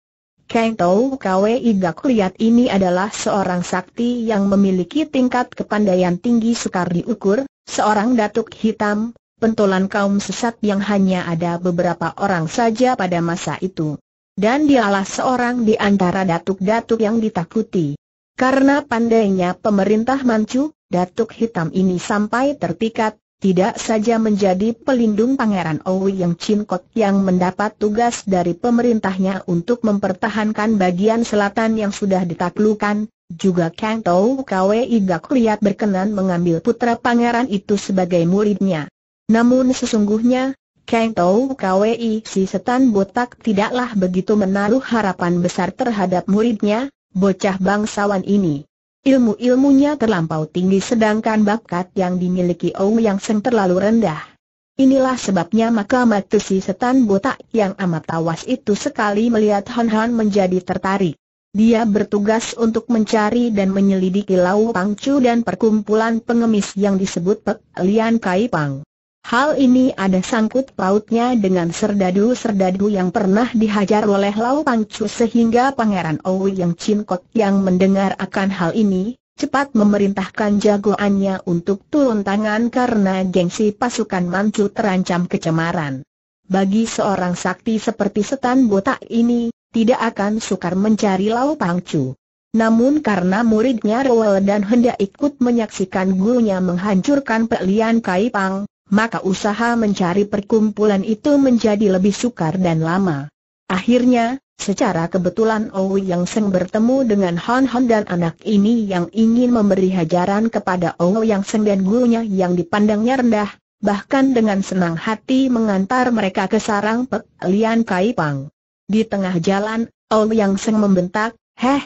Kang Tau Kwe Igak lihat ini adalah seorang sakti yang memiliki tingkat kepandaian tinggi sukar diukur, seorang datuk hitam, pentolan kaum sesat yang hanya ada beberapa orang saja pada masa itu. Dan dialah seorang di antara datuk-datuk yang ditakuti. Karena pandainya pemerintah mancu datuk hitam ini sampai terpikat, tidak saja menjadi pelindung Pangeran Owi yang Cinkot yang mendapat tugas dari pemerintahnya untuk mempertahankan bagian selatan yang sudah ditaklukan, juga Kang Tou Kwe Igak berkenan mengambil putra pangeran itu sebagai muridnya. Namun sesungguhnya, Kang Tou Kwe si setan botak tidaklah begitu menaruh harapan besar terhadap muridnya, bocah bangsawan ini. Ilmu-ilmunya terlampau tinggi sedangkan bakat yang dimiliki Ong Yang Seng terlalu rendah. Inilah sebabnya maka si setan botak yang amat tawas itu sekali melihat Han Han menjadi tertarik. Dia bertugas untuk mencari dan menyelidiki Lau Pangcu dan perkumpulan pengemis yang disebut Pek Lian Kai Pang. Hal ini ada sangkut pautnya dengan serdadu-serdadu yang pernah dihajar oleh Lau Pangcu sehingga Pangeran Owi yang Kok yang mendengar akan hal ini, cepat memerintahkan jagoannya untuk turun tangan karena gengsi pasukan Manchu terancam kecemaran. Bagi seorang sakti seperti setan botak ini, tidak akan sukar mencari Lau Pangcu. Namun karena muridnya rewel dan hendak ikut menyaksikan gurunya menghancurkan pelian Pang maka usaha mencari perkumpulan itu menjadi lebih sukar dan lama. Akhirnya, secara kebetulan Owi Yang Seng bertemu dengan Han Han dan anak ini yang ingin memberi hajaran kepada Owi Yang Seng dan gurunya yang dipandangnya rendah, bahkan dengan senang hati mengantar mereka ke sarang Pek Lian Kai Pang. Di tengah jalan, Owi Yang Seng membentak, Heh,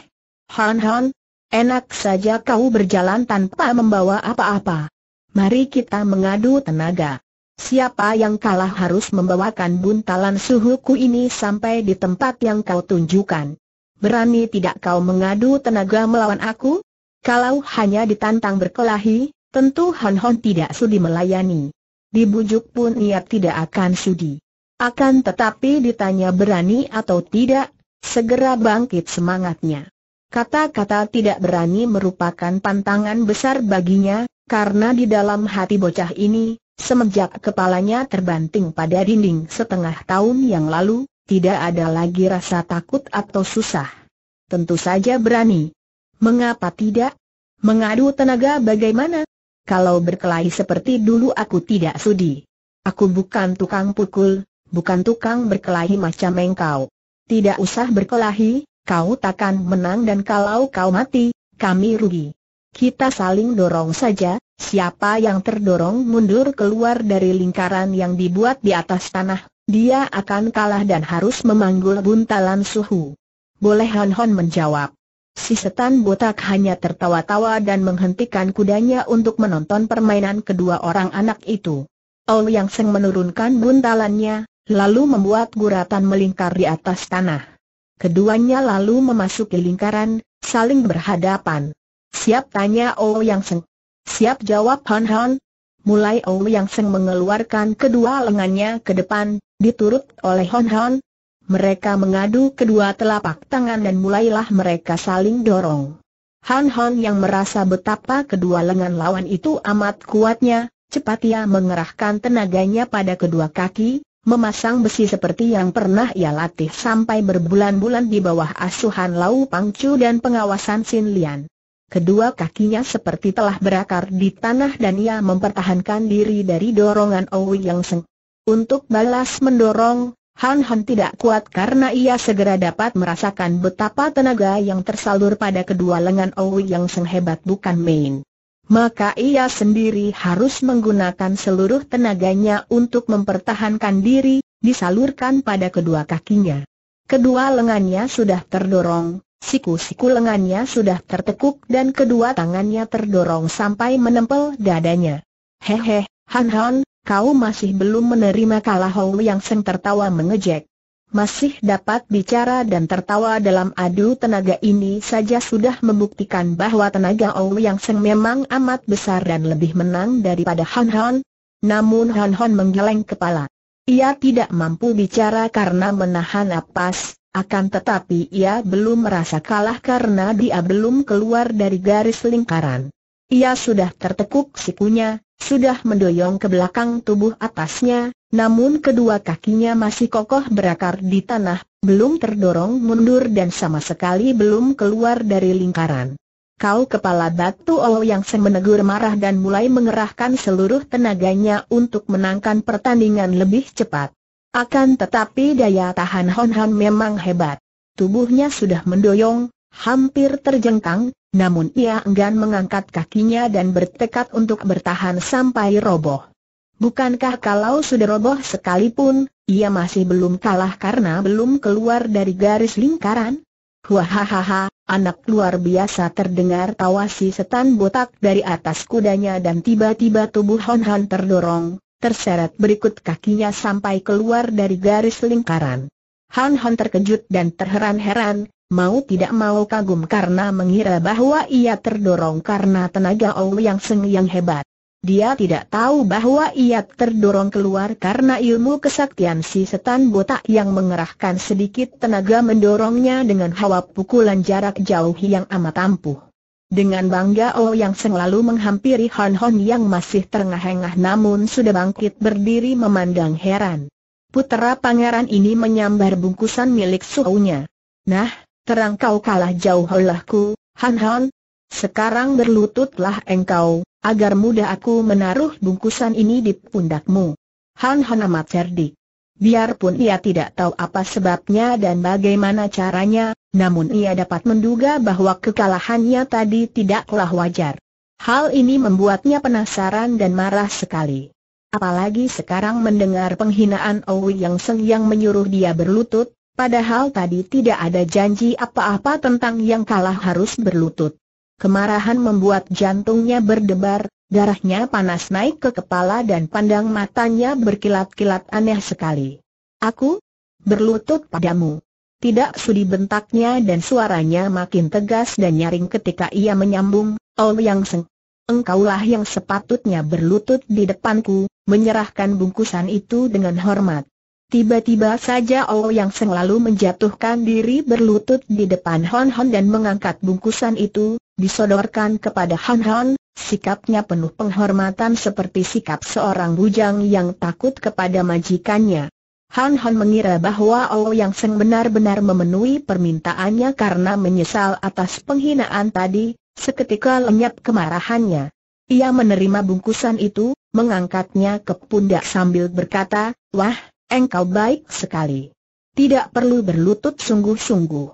Han Han, enak saja kau berjalan tanpa membawa apa-apa. Mari kita mengadu tenaga. Siapa yang kalah harus membawakan buntalan suhuku ini sampai di tempat yang kau tunjukkan. Berani tidak kau mengadu tenaga melawan aku? Kalau hanya ditantang berkelahi, tentu Han Hon tidak sudi melayani. Dibujuk pun ia tidak akan sudi. Akan tetapi ditanya berani atau tidak, segera bangkit semangatnya. Kata-kata tidak berani merupakan pantangan besar baginya, karena di dalam hati bocah ini, semenjak kepalanya terbanting pada dinding setengah tahun yang lalu, tidak ada lagi rasa takut atau susah. Tentu saja berani. Mengapa tidak? Mengadu tenaga bagaimana? Kalau berkelahi seperti dulu aku tidak sudi. Aku bukan tukang pukul, bukan tukang berkelahi macam engkau. Tidak usah berkelahi, kau takkan menang dan kalau kau mati, kami rugi. Kita saling dorong saja, siapa yang terdorong mundur keluar dari lingkaran yang dibuat di atas tanah, dia akan kalah dan harus memanggul buntalan suhu. Boleh Han Hon menjawab. Si setan botak hanya tertawa-tawa dan menghentikan kudanya untuk menonton permainan kedua orang anak itu. Ol Yang Seng menurunkan buntalannya, lalu membuat guratan melingkar di atas tanah. Keduanya lalu memasuki lingkaran, saling berhadapan. Siap tanya Ouyang Seng. Siap jawab Han Han. Mulai Ouyang Seng mengeluarkan kedua lengannya ke depan, diturut oleh Han Han. Mereka mengadu kedua telapak tangan dan mulailah mereka saling dorong. Han Han yang merasa betapa kedua lengan lawan itu amat kuatnya, cepat ia mengerahkan tenaganya pada kedua kaki, memasang besi seperti yang pernah ia latih sampai berbulan-bulan di bawah asuhan Lau Pangcu dan pengawasan Sin Lian. Kedua kakinya seperti telah berakar di tanah dan ia mempertahankan diri dari dorongan Owi Yang Seng. Untuk balas mendorong, Han Han tidak kuat karena ia segera dapat merasakan betapa tenaga yang tersalur pada kedua lengan Owi Yang Seng hebat bukan main. Maka ia sendiri harus menggunakan seluruh tenaganya untuk mempertahankan diri, disalurkan pada kedua kakinya. Kedua lengannya sudah terdorong, Siku-siku lengannya sudah tertekuk dan kedua tangannya terdorong sampai menempel dadanya. Hehe, Han Han, kau masih belum menerima kalah Hou yang Seng tertawa mengejek. Masih dapat bicara dan tertawa dalam adu tenaga ini saja sudah membuktikan bahwa tenaga Ou Yang Seng memang amat besar dan lebih menang daripada Han Han. Namun Han Han menggeleng kepala. Ia tidak mampu bicara karena menahan napas, akan tetapi ia belum merasa kalah karena dia belum keluar dari garis lingkaran. Ia sudah tertekuk sikunya, sudah mendoyong ke belakang tubuh atasnya, namun kedua kakinya masih kokoh berakar di tanah, belum terdorong mundur dan sama sekali belum keluar dari lingkaran. Kau kepala batu allah yang semenegur marah dan mulai mengerahkan seluruh tenaganya untuk menangkan pertandingan lebih cepat. Akan tetapi daya tahan Hon Han memang hebat. Tubuhnya sudah mendoyong, hampir terjengkang, namun ia enggan mengangkat kakinya dan bertekad untuk bertahan sampai roboh. Bukankah kalau sudah roboh sekalipun, ia masih belum kalah karena belum keluar dari garis lingkaran? Wahahaha, anak luar biasa terdengar tawa si setan botak dari atas kudanya dan tiba-tiba tubuh Hon Han terdorong, terseret berikut kakinya sampai keluar dari garis lingkaran. Han Han terkejut dan terheran-heran, mau tidak mau kagum karena mengira bahwa ia terdorong karena tenaga Yang Seng yang hebat. Dia tidak tahu bahwa ia terdorong keluar karena ilmu kesaktian si setan botak yang mengerahkan sedikit tenaga mendorongnya dengan hawa pukulan jarak jauh yang amat ampuh. Dengan bangga Oh Yang selalu menghampiri Han Hon yang masih terengah-engah namun sudah bangkit berdiri memandang heran. Putera pangeran ini menyambar bungkusan milik suhunya. Nah, terang kau kalah jauh olahku, Han Hon. Sekarang berlututlah engkau, agar mudah aku menaruh bungkusan ini di pundakmu. Han Hon amat cerdik. Biarpun ia tidak tahu apa sebabnya dan bagaimana caranya, namun ia dapat menduga bahwa kekalahannya tadi tidaklah wajar. Hal ini membuatnya penasaran dan marah sekali. Apalagi sekarang mendengar penghinaan Owi Yang Seng yang menyuruh dia berlutut, padahal tadi tidak ada janji apa-apa tentang yang kalah harus berlutut. Kemarahan membuat jantungnya berdebar, darahnya panas naik ke kepala dan pandang matanya berkilat-kilat aneh sekali. Aku? Berlutut padamu. Tidak sudi bentaknya dan suaranya makin tegas dan nyaring ketika ia menyambung, Oh Yang Seng, engkaulah yang sepatutnya berlutut di depanku, menyerahkan bungkusan itu dengan hormat. Tiba-tiba saja Oh Yang Seng lalu menjatuhkan diri berlutut di depan Hon Hon dan mengangkat bungkusan itu, disodorkan kepada Hon Hon, sikapnya penuh penghormatan seperti sikap seorang bujang yang takut kepada majikannya. Han Han mengira bahwa Ouyang Seng benar-benar memenuhi permintaannya karena menyesal atas penghinaan tadi, seketika lenyap kemarahannya. Ia menerima bungkusan itu, mengangkatnya ke pundak sambil berkata, Wah, engkau baik sekali. Tidak perlu berlutut sungguh-sungguh.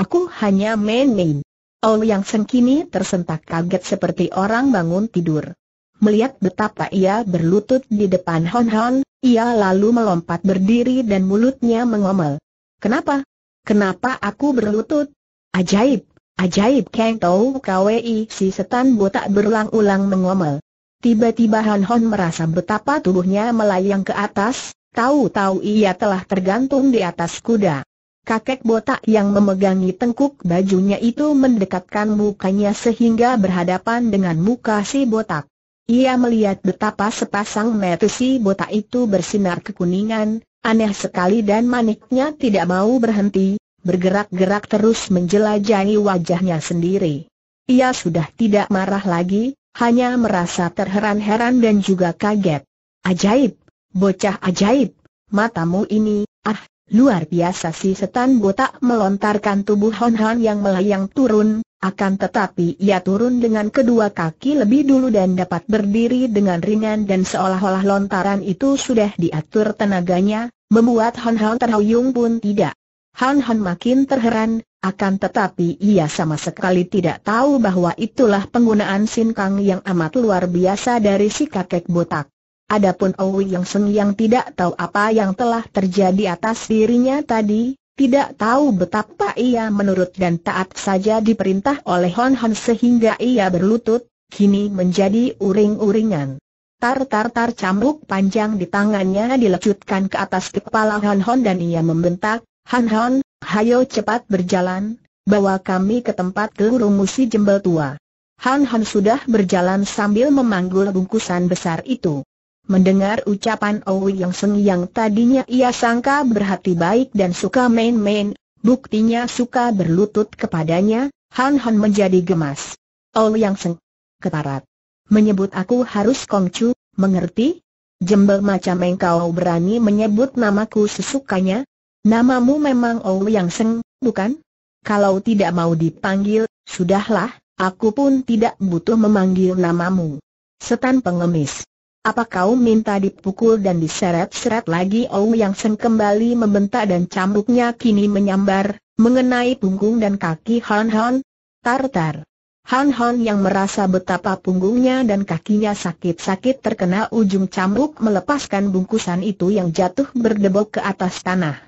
Aku hanya main-main. Ouyang Seng kini tersentak kaget seperti orang bangun tidur. Melihat betapa ia berlutut di depan Han Hon, ia lalu melompat berdiri dan mulutnya mengomel. Kenapa? Kenapa aku berlutut? Ajaib, ajaib Kang Tau Kwei si setan botak berulang-ulang mengomel. Tiba-tiba Han Hon merasa betapa tubuhnya melayang ke atas, tahu-tahu ia telah tergantung di atas kuda. Kakek botak yang memegangi tengkuk bajunya itu mendekatkan mukanya sehingga berhadapan dengan muka si botak. Ia melihat betapa sepasang mata si botak itu bersinar kekuningan, aneh sekali dan maniknya tidak mau berhenti, bergerak-gerak terus menjelajahi wajahnya sendiri. Ia sudah tidak marah lagi, hanya merasa terheran-heran dan juga kaget. Ajaib, bocah ajaib, matamu ini, ah, luar biasa si setan botak melontarkan tubuh Hon hon yang melayang turun, akan tetapi ia turun dengan kedua kaki lebih dulu dan dapat berdiri dengan ringan dan seolah-olah lontaran itu sudah diatur tenaganya, membuat Han Han terhuyung pun tidak. Han Han makin terheran, akan tetapi ia sama sekali tidak tahu bahwa itulah penggunaan Sin Kang yang amat luar biasa dari si kakek botak. Adapun Owi Yang Seng yang tidak tahu apa yang telah terjadi atas dirinya tadi, tidak tahu betapa ia menurut dan taat saja diperintah oleh Hon Hon sehingga ia berlutut, kini menjadi uring-uringan. Tar-tar-tar cambuk panjang di tangannya dilecutkan ke atas kepala Hon Hon dan ia membentak, Han Hon, hayo cepat berjalan, bawa kami ke tempat musi jembel tua. Han Han sudah berjalan sambil memanggul bungkusan besar itu. Mendengar ucapan Owi Yong Seng yang tadinya ia sangka berhati baik dan suka main-main, buktinya suka berlutut kepadanya, Han Han menjadi gemas. Owi Yong Seng, ketarat. Menyebut aku harus Kongcu, mengerti? Jembel macam engkau berani menyebut namaku sesukanya? Namamu memang Owi Yong Seng, bukan? Kalau tidak mau dipanggil, sudahlah, aku pun tidak butuh memanggil namamu. Setan pengemis. Apa kau minta dipukul dan diseret-seret lagi Ou Yang Sen kembali membentak dan cambuknya kini menyambar, mengenai punggung dan kaki Han Han. Tartar. Han Han yang merasa betapa punggungnya dan kakinya sakit-sakit terkena ujung cambuk melepaskan bungkusan itu yang jatuh berdebok ke atas tanah.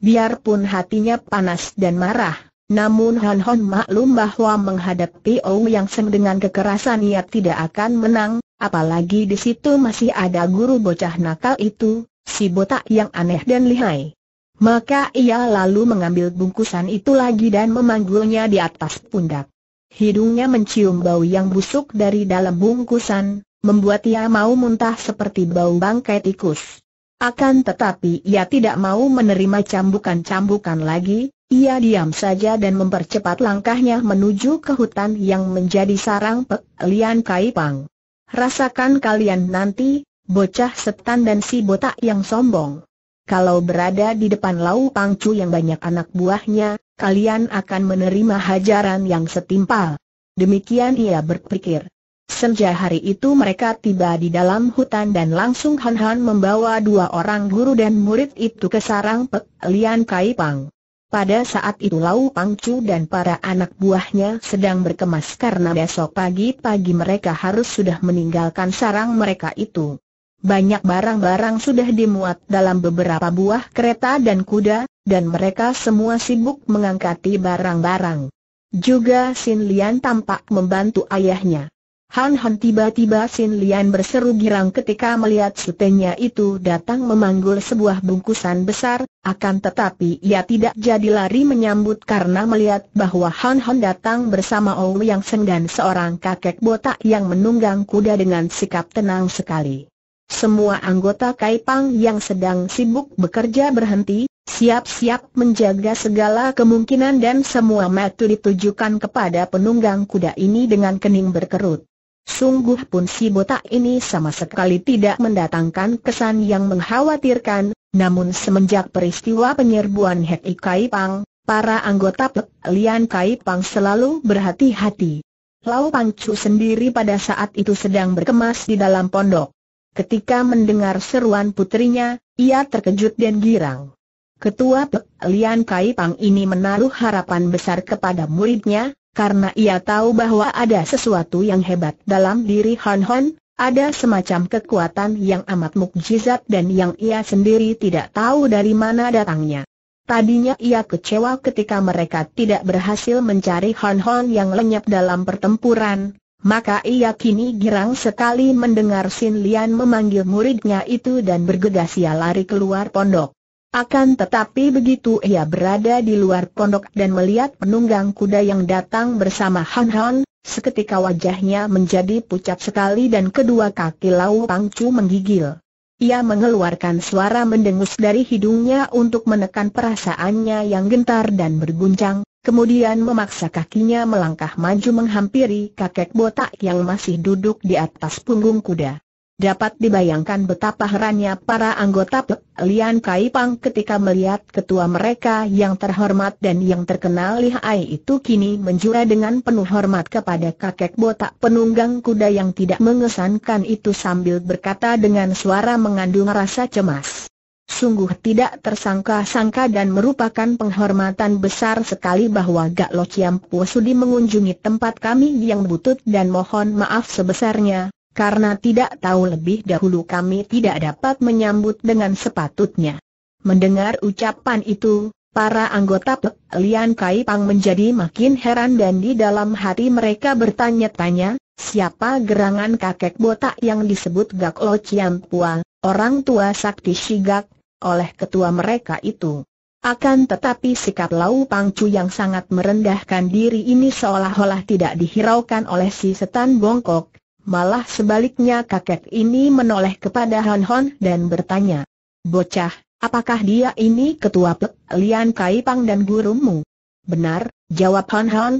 Biarpun hatinya panas dan marah, namun Han Han maklum bahwa menghadapi Ou Yang Sen dengan kekerasan ia tidak akan menang, Apalagi di situ masih ada guru bocah nakal itu, si botak yang aneh dan lihai. Maka ia lalu mengambil bungkusan itu lagi dan memanggulnya di atas pundak. Hidungnya mencium bau yang busuk dari dalam bungkusan, membuat ia mau muntah seperti bau bangkai tikus. Akan tetapi ia tidak mau menerima cambukan-cambukan lagi, ia diam saja dan mempercepat langkahnya menuju ke hutan yang menjadi sarang Pek Lian Kai Pang. Rasakan kalian nanti, bocah setan dan si botak yang sombong. Kalau berada di depan Lau Pangcu yang banyak anak buahnya, kalian akan menerima hajaran yang setimpal. Demikian ia berpikir. Senja hari itu mereka tiba di dalam hutan dan langsung Han Han membawa dua orang guru dan murid itu ke sarang Pek Lian Kai Pang. Pada saat itu Lau Pangcu dan para anak buahnya sedang berkemas karena besok pagi-pagi mereka harus sudah meninggalkan sarang mereka itu. Banyak barang-barang sudah dimuat dalam beberapa buah kereta dan kuda, dan mereka semua sibuk mengangkati barang-barang. Juga Sin Lian tampak membantu ayahnya. Han Han tiba-tiba Sin Lian berseru girang ketika melihat sutenya itu datang memanggul sebuah bungkusan besar, akan tetapi ia tidak jadi lari menyambut karena melihat bahwa Han Han datang bersama Ou Yang Seng dan seorang kakek botak yang menunggang kuda dengan sikap tenang sekali. Semua anggota Kaipang yang sedang sibuk bekerja berhenti, siap-siap menjaga segala kemungkinan dan semua mata ditujukan kepada penunggang kuda ini dengan kening berkerut. Sungguh pun si botak ini sama sekali tidak mendatangkan kesan yang mengkhawatirkan, namun semenjak peristiwa penyerbuan Hek Kai Pang, para anggota Pek Lian Kai Pang selalu berhati-hati. Lau Pang Chu sendiri pada saat itu sedang berkemas di dalam pondok. Ketika mendengar seruan putrinya, ia terkejut dan girang. Ketua Pek Lian Kai Pang ini menaruh harapan besar kepada muridnya, karena ia tahu bahwa ada sesuatu yang hebat dalam diri Han Hon, ada semacam kekuatan yang amat mukjizat dan yang ia sendiri tidak tahu dari mana datangnya. Tadinya ia kecewa ketika mereka tidak berhasil mencari Han Hon yang lenyap dalam pertempuran, maka ia kini girang sekali mendengar Sin Lian memanggil muridnya itu dan bergegas ia lari keluar pondok. Akan tetapi begitu ia berada di luar pondok dan melihat penunggang kuda yang datang bersama Han Han, seketika wajahnya menjadi pucat sekali dan kedua kaki Lau Pangcu menggigil. Ia mengeluarkan suara mendengus dari hidungnya untuk menekan perasaannya yang gentar dan berguncang, kemudian memaksa kakinya melangkah maju menghampiri kakek botak yang masih duduk di atas punggung kuda. Dapat dibayangkan betapa herannya para anggota Pek Lian Kai Pang ketika melihat ketua mereka yang terhormat dan yang terkenal lihai itu kini menjura dengan penuh hormat kepada kakek botak penunggang kuda yang tidak mengesankan itu sambil berkata dengan suara mengandung rasa cemas. Sungguh tidak tersangka-sangka dan merupakan penghormatan besar sekali bahwa Gak Lo Chiam mengunjungi tempat kami yang butut dan mohon maaf sebesarnya karena tidak tahu lebih dahulu kami tidak dapat menyambut dengan sepatutnya. Mendengar ucapan itu, para anggota Pek Lian Kai Pang menjadi makin heran dan di dalam hati mereka bertanya-tanya, siapa gerangan kakek botak yang disebut Gak Lo Chiam Pua, orang tua sakti Shigak, oleh ketua mereka itu. Akan tetapi sikap Lau Pang Chu yang sangat merendahkan diri ini seolah-olah tidak dihiraukan oleh si setan bongkok, Malah sebaliknya kakek ini menoleh kepada Han Hon dan bertanya. Bocah, apakah dia ini ketua Pek, Lian Kai Pang dan gurumu? Benar, jawab Han Hon.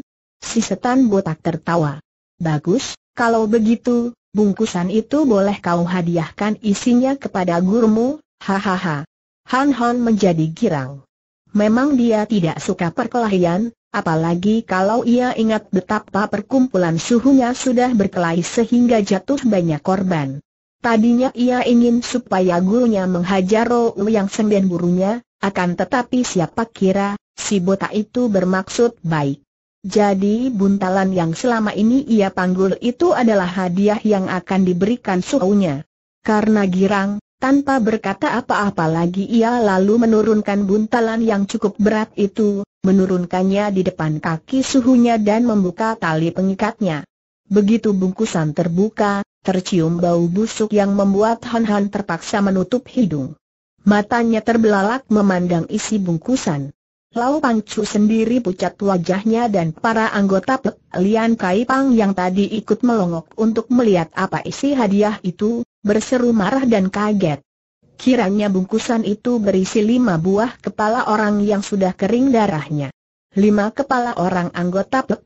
Si setan botak tertawa. Bagus, kalau begitu, bungkusan itu boleh kau hadiahkan isinya kepada gurumu, hahaha. Han Hon menjadi girang. Memang dia tidak suka perkelahian, Apalagi kalau ia ingat betapa perkumpulan suhunya sudah berkelahi sehingga jatuh banyak korban. Tadinya ia ingin supaya gurunya menghajar Rou yang senden gurunya, akan tetapi siapa kira, si botak itu bermaksud baik. Jadi buntalan yang selama ini ia panggul itu adalah hadiah yang akan diberikan suhunya. Karena girang, tanpa berkata apa-apa lagi ia lalu menurunkan buntalan yang cukup berat itu, menurunkannya di depan kaki suhunya dan membuka tali pengikatnya. Begitu bungkusan terbuka, tercium bau busuk yang membuat Han Han terpaksa menutup hidung. Matanya terbelalak memandang isi bungkusan. Lau Pangcu sendiri pucat wajahnya dan para anggota Pek Lian Kai Pang yang tadi ikut melongok untuk melihat apa isi hadiah itu, berseru marah dan kaget. Kiranya bungkusan itu berisi lima buah kepala orang yang sudah kering darahnya. Lima kepala orang anggota Pek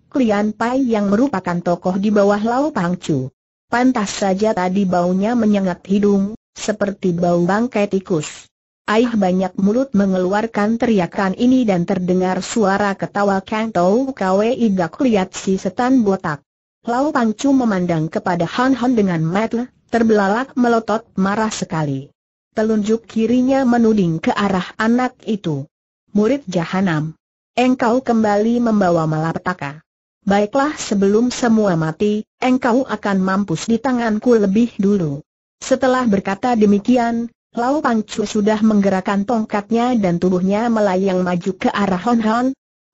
Pai yang merupakan tokoh di bawah Lau Pangcu. Pantas saja tadi baunya menyengat hidung, seperti bau bangkai tikus. ayah banyak mulut mengeluarkan teriakan ini dan terdengar suara ketawa Kang Tau Kwe Iga lihat si setan botak. Lau Pangcu memandang kepada Han Han dengan mata Terbelalak melotot marah sekali. Telunjuk kirinya menuding ke arah anak itu. Murid jahanam. Engkau kembali membawa malapetaka. Baiklah sebelum semua mati, engkau akan mampus di tanganku lebih dulu. Setelah berkata demikian, Lau Pangcu sudah menggerakkan tongkatnya dan tubuhnya melayang maju ke arah Hon Hon.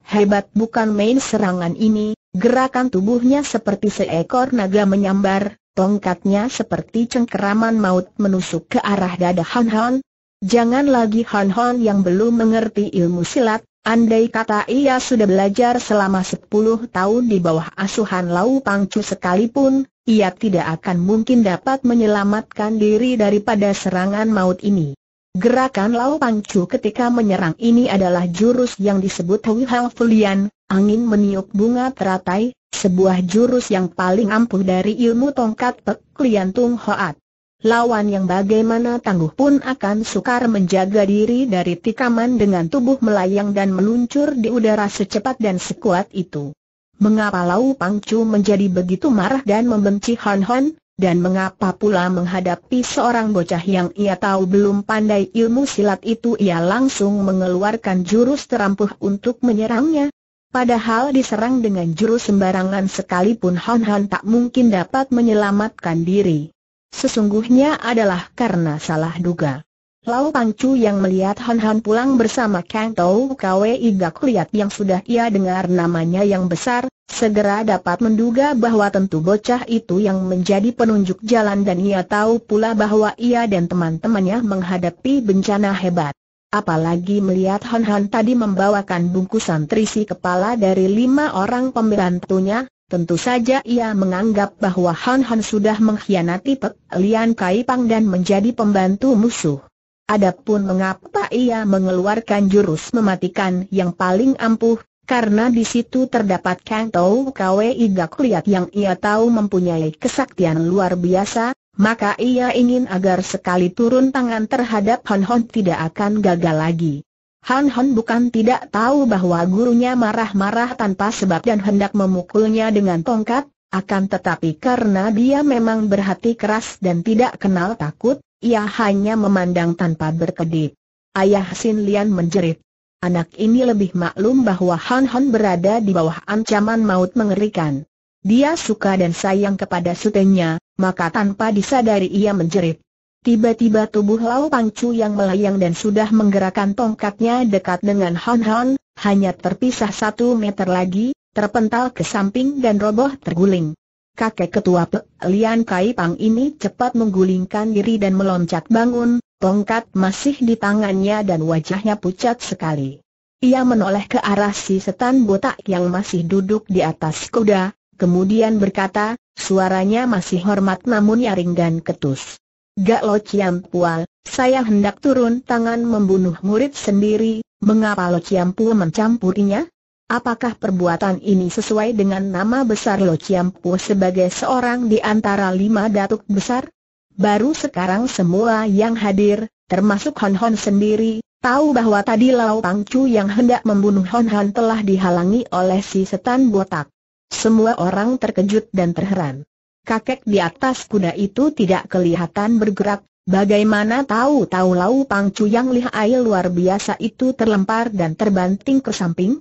Hebat bukan main serangan ini, gerakan tubuhnya seperti seekor naga menyambar, Tongkatnya seperti cengkeraman maut menusuk ke arah dada Han Han. Jangan lagi Han Han yang belum mengerti ilmu silat, andai kata ia sudah belajar selama 10 tahun di bawah asuhan Lau Pangcu sekalipun, ia tidak akan mungkin dapat menyelamatkan diri daripada serangan maut ini. Gerakan Lau Pangcu ketika menyerang ini adalah jurus yang disebut Hui Hang Fulian, angin meniup bunga teratai, sebuah jurus yang paling ampuh dari ilmu tongkat Pek Lian Tung Hoat. Lawan yang bagaimana tangguh pun akan sukar menjaga diri dari tikaman dengan tubuh melayang dan meluncur di udara secepat dan sekuat itu. Mengapa Lau Pangcu menjadi begitu marah dan membenci Han Han, dan mengapa pula menghadapi seorang bocah yang ia tahu belum pandai ilmu silat itu ia langsung mengeluarkan jurus terampuh untuk menyerangnya? Padahal diserang dengan jurus sembarangan sekalipun Han Han tak mungkin dapat menyelamatkan diri. Sesungguhnya adalah karena salah duga. Lau Pang Chu yang melihat Han Han pulang bersama Kang Tau Kwe Igak Liat yang sudah ia dengar namanya yang besar, segera dapat menduga bahwa tentu bocah itu yang menjadi penunjuk jalan dan ia tahu pula bahwa ia dan teman-temannya menghadapi bencana hebat. Apalagi melihat Han Han tadi membawakan bungkusan terisi kepala dari lima orang pembantunya, tentu saja ia menganggap bahwa Han Han sudah mengkhianati Pek Lian Kai Pang dan menjadi pembantu musuh. Adapun mengapa ia mengeluarkan jurus mematikan yang paling ampuh, karena di situ terdapat Kang Tau Kwe Igak Liat yang ia tahu mempunyai kesaktian luar biasa, maka ia ingin agar sekali turun tangan terhadap Hon Hon tidak akan gagal lagi. Han Hon bukan tidak tahu bahwa gurunya marah-marah tanpa sebab dan hendak memukulnya dengan tongkat, akan tetapi karena dia memang berhati keras dan tidak kenal takut, ia hanya memandang tanpa berkedip. Ayah Sin Lian menjerit. Anak ini lebih maklum bahwa Han Hon berada di bawah ancaman maut mengerikan. Dia suka dan sayang kepada sutenya, maka tanpa disadari ia menjerit. Tiba-tiba tubuh Lau Pangcu yang melayang dan sudah menggerakkan tongkatnya dekat dengan Hon Hon, hanya terpisah satu meter lagi, terpental ke samping dan roboh terguling. Kakek ketua Pe Lian Kai Pang ini cepat menggulingkan diri dan meloncat bangun, tongkat masih di tangannya dan wajahnya pucat sekali. Ia menoleh ke arah si setan botak yang masih duduk di atas kuda, kemudian berkata, Suaranya masih hormat namun nyaring dan ketus. Gak lo ciampual, saya hendak turun tangan membunuh murid sendiri, mengapa lo ciampu mencampurinya? Apakah perbuatan ini sesuai dengan nama besar lo ciampu sebagai seorang di antara lima datuk besar? Baru sekarang semua yang hadir, termasuk Hon Hon sendiri, tahu bahwa tadi Lau Chu yang hendak membunuh Hon Hon telah dihalangi oleh si setan botak. Semua orang terkejut dan terheran. Kakek di atas kuda itu tidak kelihatan bergerak, bagaimana tahu-tahu Lau Pangcu yang air luar biasa itu terlempar dan terbanting ke samping?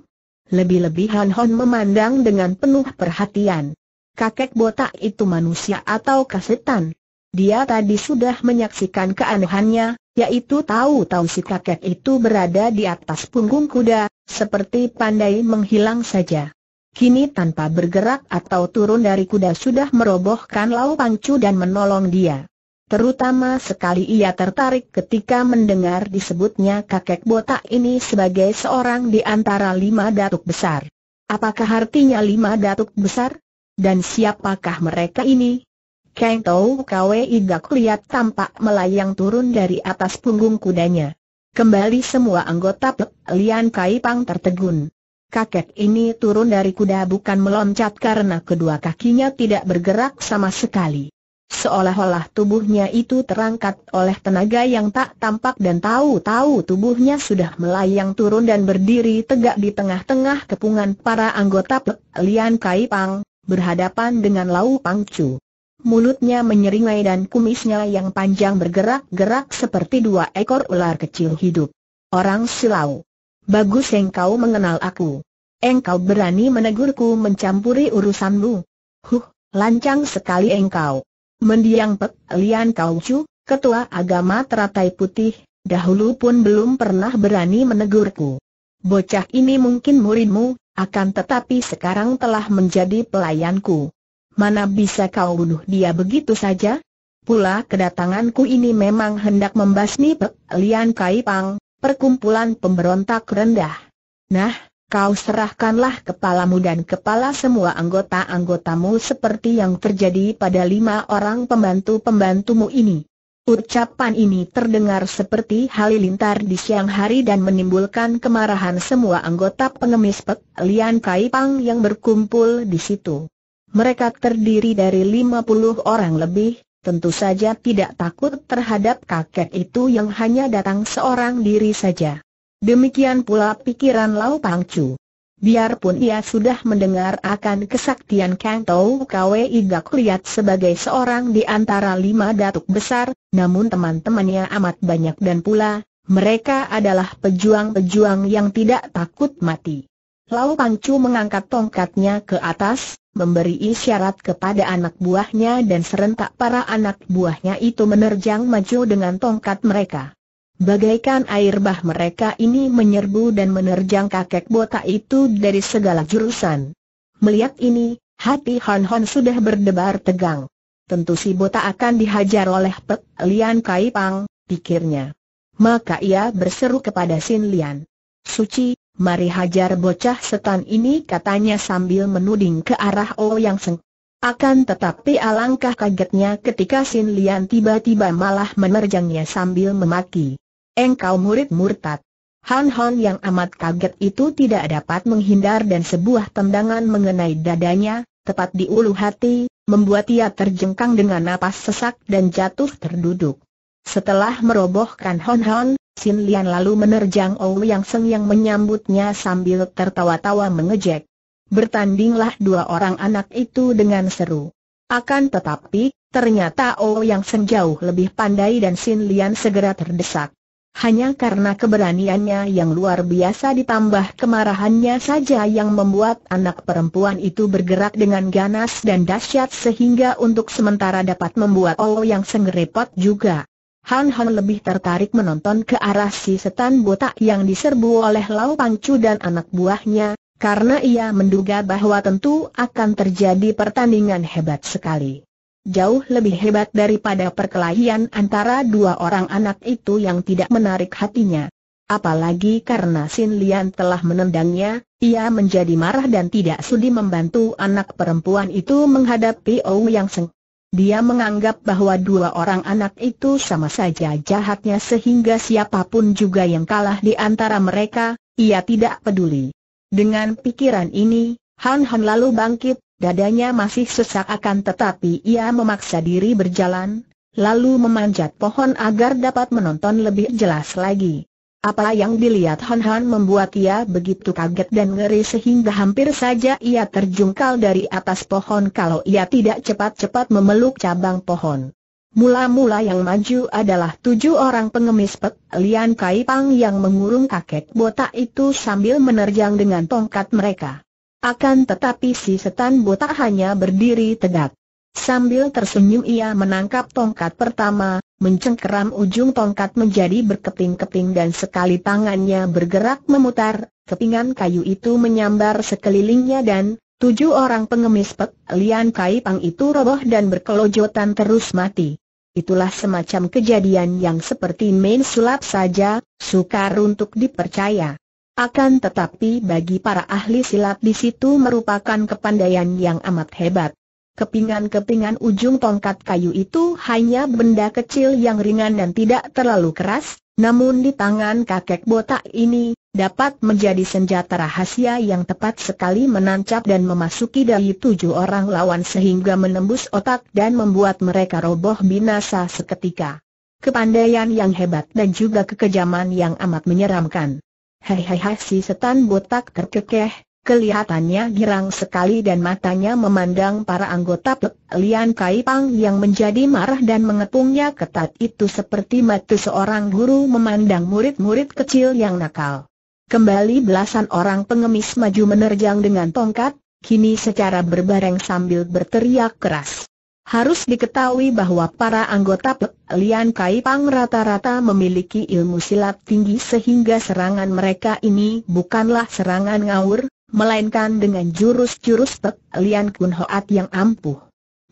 Lebih-lebih Han Hon memandang dengan penuh perhatian. Kakek botak itu manusia atau kasetan? Dia tadi sudah menyaksikan keanehannya, yaitu tahu-tahu si kakek itu berada di atas punggung kuda, seperti pandai menghilang saja kini tanpa bergerak atau turun dari kuda sudah merobohkan Lau Pangcu dan menolong dia. Terutama sekali ia tertarik ketika mendengar disebutnya kakek botak ini sebagai seorang di antara lima datuk besar. Apakah artinya lima datuk besar? Dan siapakah mereka ini? Kang Tau Kwe tidak lihat tampak melayang turun dari atas punggung kudanya. Kembali semua anggota Pek Lian Kai Pang tertegun kakek ini turun dari kuda bukan meloncat karena kedua kakinya tidak bergerak sama sekali. Seolah-olah tubuhnya itu terangkat oleh tenaga yang tak tampak dan tahu-tahu tubuhnya sudah melayang turun dan berdiri tegak di tengah-tengah kepungan para anggota Pek Lian Kai Pang, berhadapan dengan Lau Pang Chu. Mulutnya menyeringai dan kumisnya yang panjang bergerak-gerak seperti dua ekor ular kecil hidup. Orang Silau. Bagus engkau mengenal aku. Engkau berani menegurku mencampuri urusanmu. Huh, lancang sekali engkau. Mendiang Pek Lian Kau Chu, ketua agama teratai putih, dahulu pun belum pernah berani menegurku. Bocah ini mungkin muridmu, akan tetapi sekarang telah menjadi pelayanku. Mana bisa kau bunuh dia begitu saja? Pula kedatanganku ini memang hendak membasmi Pek Lian Kai Pang, perkumpulan pemberontak rendah. Nah, kau serahkanlah kepalamu dan kepala semua anggota-anggotamu seperti yang terjadi pada lima orang pembantu-pembantumu ini. Ucapan ini terdengar seperti halilintar di siang hari dan menimbulkan kemarahan semua anggota pengemis Pek Lian Kaipang yang berkumpul di situ. Mereka terdiri dari lima puluh orang lebih, tentu saja tidak takut terhadap kakek itu yang hanya datang seorang diri saja. Demikian pula pikiran Lau Pangcu. Biarpun ia sudah mendengar akan kesaktian Kang Tau Kwe Iga Liat sebagai seorang di antara lima datuk besar, namun teman-temannya amat banyak dan pula, mereka adalah pejuang-pejuang yang tidak takut mati. Lau Pangcu mengangkat tongkatnya ke atas, memberi isyarat kepada anak buahnya dan serentak para anak buahnya itu menerjang maju dengan tongkat mereka. Bagaikan air bah mereka ini menyerbu dan menerjang kakek botak itu dari segala jurusan. Melihat ini, hati Hon Hon sudah berdebar tegang. Tentu si botak akan dihajar oleh Pek Lian Kai Pang, pikirnya. Maka ia berseru kepada Sin Lian. Suci, Mari hajar bocah setan ini katanya sambil menuding ke arah O oh Yang Seng. Akan tetapi alangkah kagetnya ketika Sin Lian tiba-tiba malah menerjangnya sambil memaki. Engkau murid murtad. Han Hon yang amat kaget itu tidak dapat menghindar dan sebuah tendangan mengenai dadanya, tepat di ulu hati, membuat ia terjengkang dengan napas sesak dan jatuh terduduk. Setelah merobohkan Hon Hon, Sin Lian lalu menerjang Yang Seng yang menyambutnya sambil tertawa-tawa mengejek. Bertandinglah dua orang anak itu dengan seru. Akan tetapi, ternyata Yang Seng jauh lebih pandai dan Sin Lian segera terdesak. Hanya karena keberaniannya yang luar biasa ditambah kemarahannya saja yang membuat anak perempuan itu bergerak dengan ganas dan dahsyat sehingga untuk sementara dapat membuat Yang Seng repot juga. Han Han lebih tertarik menonton ke arah si setan botak yang diserbu oleh Lau Pangcu dan anak buahnya, karena ia menduga bahwa tentu akan terjadi pertandingan hebat sekali. Jauh lebih hebat daripada perkelahian antara dua orang anak itu yang tidak menarik hatinya. Apalagi karena Sin Lian telah menendangnya, ia menjadi marah dan tidak sudi membantu anak perempuan itu menghadapi Ou Yang Seng. Dia menganggap bahwa dua orang anak itu sama saja jahatnya sehingga siapapun juga yang kalah di antara mereka, ia tidak peduli. Dengan pikiran ini, Han Han lalu bangkit, dadanya masih sesak akan tetapi ia memaksa diri berjalan, lalu memanjat pohon agar dapat menonton lebih jelas lagi. Apa yang dilihat Han Han membuat ia begitu kaget dan ngeri sehingga hampir saja ia terjungkal dari atas pohon kalau ia tidak cepat-cepat memeluk cabang pohon. Mula-mula yang maju adalah tujuh orang pengemis Pek Lian Kai Pang yang mengurung kakek botak itu sambil menerjang dengan tongkat mereka. Akan tetapi si setan botak hanya berdiri tegak. Sambil tersenyum ia menangkap tongkat pertama, mencengkeram ujung tongkat menjadi berkeping-keping dan sekali tangannya bergerak memutar, kepingan kayu itu menyambar sekelilingnya dan tujuh orang pengemis Pek Lian Kai Pang itu roboh dan berkelojotan terus mati. Itulah semacam kejadian yang seperti main sulap saja, sukar untuk dipercaya. Akan tetapi bagi para ahli silat di situ merupakan kepandaian yang amat hebat. Kepingan-kepingan ujung tongkat kayu itu hanya benda kecil yang ringan dan tidak terlalu keras, namun di tangan kakek botak ini, dapat menjadi senjata rahasia yang tepat sekali menancap dan memasuki dari tujuh orang lawan sehingga menembus otak dan membuat mereka roboh binasa seketika. Kepandaian yang hebat dan juga kekejaman yang amat menyeramkan. Hehehe si setan botak terkekeh, Kelihatannya girang sekali dan matanya memandang para anggota Pek Lian Kai Pang yang menjadi marah dan mengepungnya ketat itu seperti mata seorang guru memandang murid-murid kecil yang nakal. Kembali belasan orang pengemis maju menerjang dengan tongkat, kini secara berbareng sambil berteriak keras. Harus diketahui bahwa para anggota Pek Lian Kai Pang rata-rata memiliki ilmu silat tinggi sehingga serangan mereka ini bukanlah serangan ngawur, melainkan dengan jurus-jurus Pek Lian Kun Hoat yang ampuh.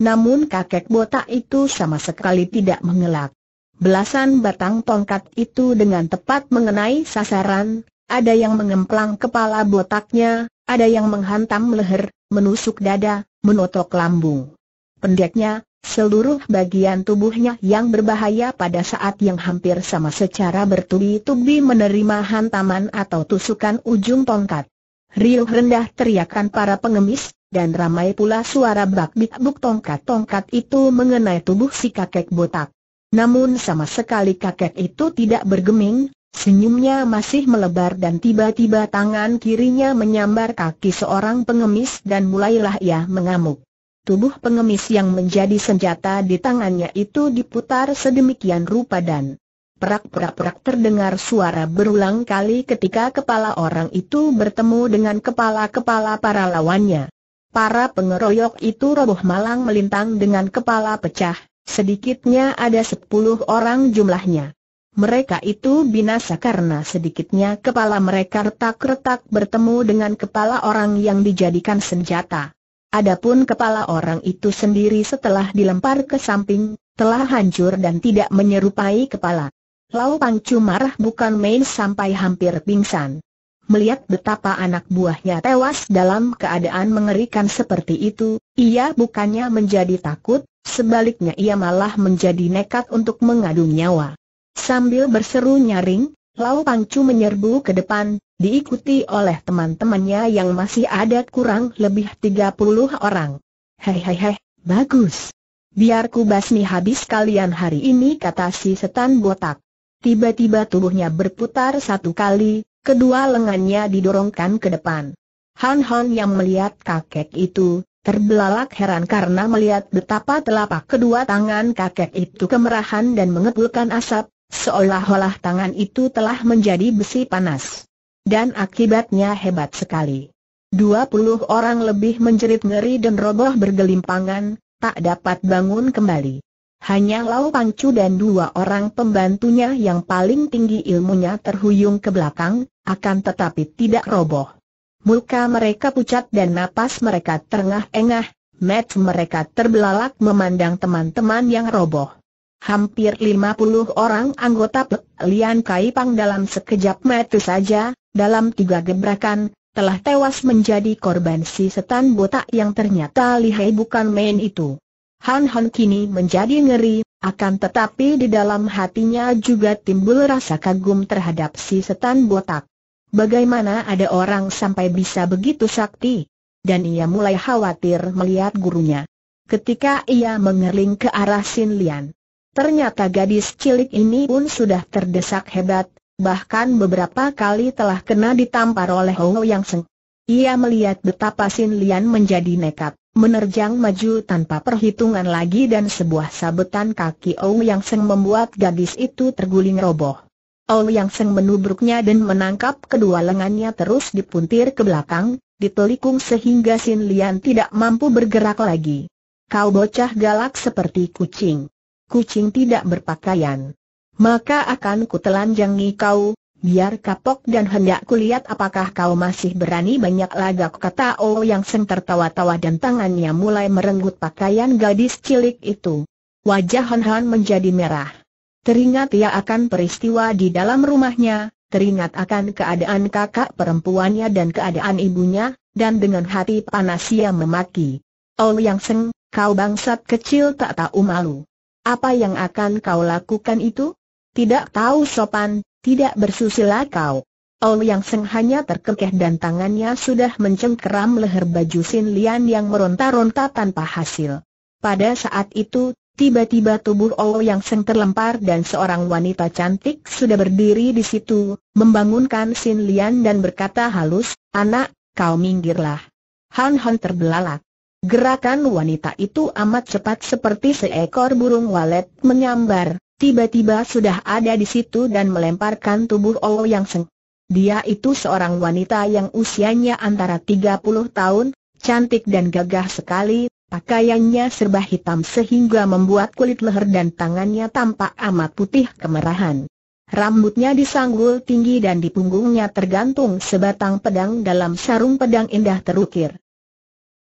Namun kakek botak itu sama sekali tidak mengelak. Belasan batang tongkat itu dengan tepat mengenai sasaran, ada yang mengemplang kepala botaknya, ada yang menghantam leher, menusuk dada, menotok lambung. Pendeknya, seluruh bagian tubuhnya yang berbahaya pada saat yang hampir sama secara bertubi-tubi menerima hantaman atau tusukan ujung tongkat. Riuh rendah teriakan para pengemis, dan ramai pula suara bak-bik-buk tongkat-tongkat itu mengenai tubuh si kakek botak. Namun sama sekali kakek itu tidak bergeming, senyumnya masih melebar dan tiba-tiba tangan kirinya menyambar kaki seorang pengemis dan mulailah ia mengamuk. Tubuh pengemis yang menjadi senjata di tangannya itu diputar sedemikian rupa dan Perak-perak-perak terdengar suara berulang kali ketika kepala orang itu bertemu dengan kepala-kepala para lawannya. Para pengeroyok itu roboh malang melintang dengan kepala pecah, sedikitnya ada sepuluh orang jumlahnya. Mereka itu binasa karena sedikitnya kepala mereka retak-retak bertemu dengan kepala orang yang dijadikan senjata. Adapun kepala orang itu sendiri setelah dilempar ke samping, telah hancur dan tidak menyerupai kepala. Lau Pangcu marah bukan main sampai hampir pingsan. Melihat betapa anak buahnya tewas dalam keadaan mengerikan seperti itu, ia bukannya menjadi takut, sebaliknya ia malah menjadi nekat untuk mengadu nyawa. Sambil berseru nyaring, Lau Pangcu menyerbu ke depan, diikuti oleh teman-temannya yang masih ada kurang lebih 30 orang. Hei hei hei, bagus. Biar ku basmi habis kalian hari ini kata si setan botak. Tiba-tiba tubuhnya berputar satu kali, kedua lengannya didorongkan ke depan. Han Han yang melihat kakek itu, terbelalak heran karena melihat betapa telapak kedua tangan kakek itu kemerahan dan mengepulkan asap, seolah-olah tangan itu telah menjadi besi panas. Dan akibatnya hebat sekali. Dua puluh orang lebih menjerit ngeri dan roboh bergelimpangan, tak dapat bangun kembali. Hanya Lau Pangcu dan dua orang pembantunya yang paling tinggi ilmunya terhuyung ke belakang, akan tetapi tidak roboh. Muka mereka pucat dan napas mereka terengah-engah, Match mereka terbelalak memandang teman-teman yang roboh. Hampir lima puluh orang anggota Pek Kai Pang dalam sekejap mati saja, dalam tiga gebrakan, telah tewas menjadi korban si setan botak yang ternyata lihai bukan main itu. Han Han kini menjadi ngeri, akan tetapi di dalam hatinya juga timbul rasa kagum terhadap si setan botak. Bagaimana ada orang sampai bisa begitu sakti? Dan ia mulai khawatir melihat gurunya. Ketika ia mengerling ke arah Sin Lian. Ternyata gadis cilik ini pun sudah terdesak hebat, bahkan beberapa kali telah kena ditampar oleh Hou Yang Seng. Ia melihat betapa Sin Lian menjadi nekat. Menerjang maju tanpa perhitungan lagi dan sebuah sabetan kaki Ou Yang Seng membuat gadis itu terguling roboh. Ou Yang Seng menubruknya dan menangkap kedua lengannya terus dipuntir ke belakang, ditelikung sehingga Sin Lian tidak mampu bergerak lagi. Kau bocah galak seperti kucing. Kucing tidak berpakaian. Maka akan kutelanjangi kau, biar kapok dan hendak kulihat apakah kau masih berani banyak lagak kata O oh yang seng tertawa-tawa dan tangannya mulai merenggut pakaian gadis cilik itu. Wajah Han Han menjadi merah. Teringat ia akan peristiwa di dalam rumahnya, teringat akan keadaan kakak perempuannya dan keadaan ibunya, dan dengan hati panas ia memaki. O oh Yang Seng, kau bangsat kecil tak tahu malu. Apa yang akan kau lakukan itu? Tidak tahu sopan, tidak bersusila kau. Ol Yang Seng hanya terkekeh dan tangannya sudah mencengkeram leher baju Sin Lian yang meronta-ronta tanpa hasil. Pada saat itu, tiba-tiba tubuh Ol Yang Seng terlempar dan seorang wanita cantik sudah berdiri di situ, membangunkan Sin Lian dan berkata halus, Anak, kau minggirlah. Han Han terbelalak. Gerakan wanita itu amat cepat seperti seekor burung walet menyambar, tiba-tiba sudah ada di situ dan melemparkan tubuh Olo Yang Seng. Dia itu seorang wanita yang usianya antara 30 tahun, cantik dan gagah sekali, pakaiannya serba hitam sehingga membuat kulit leher dan tangannya tampak amat putih kemerahan. Rambutnya disanggul tinggi dan di punggungnya tergantung sebatang pedang dalam sarung pedang indah terukir.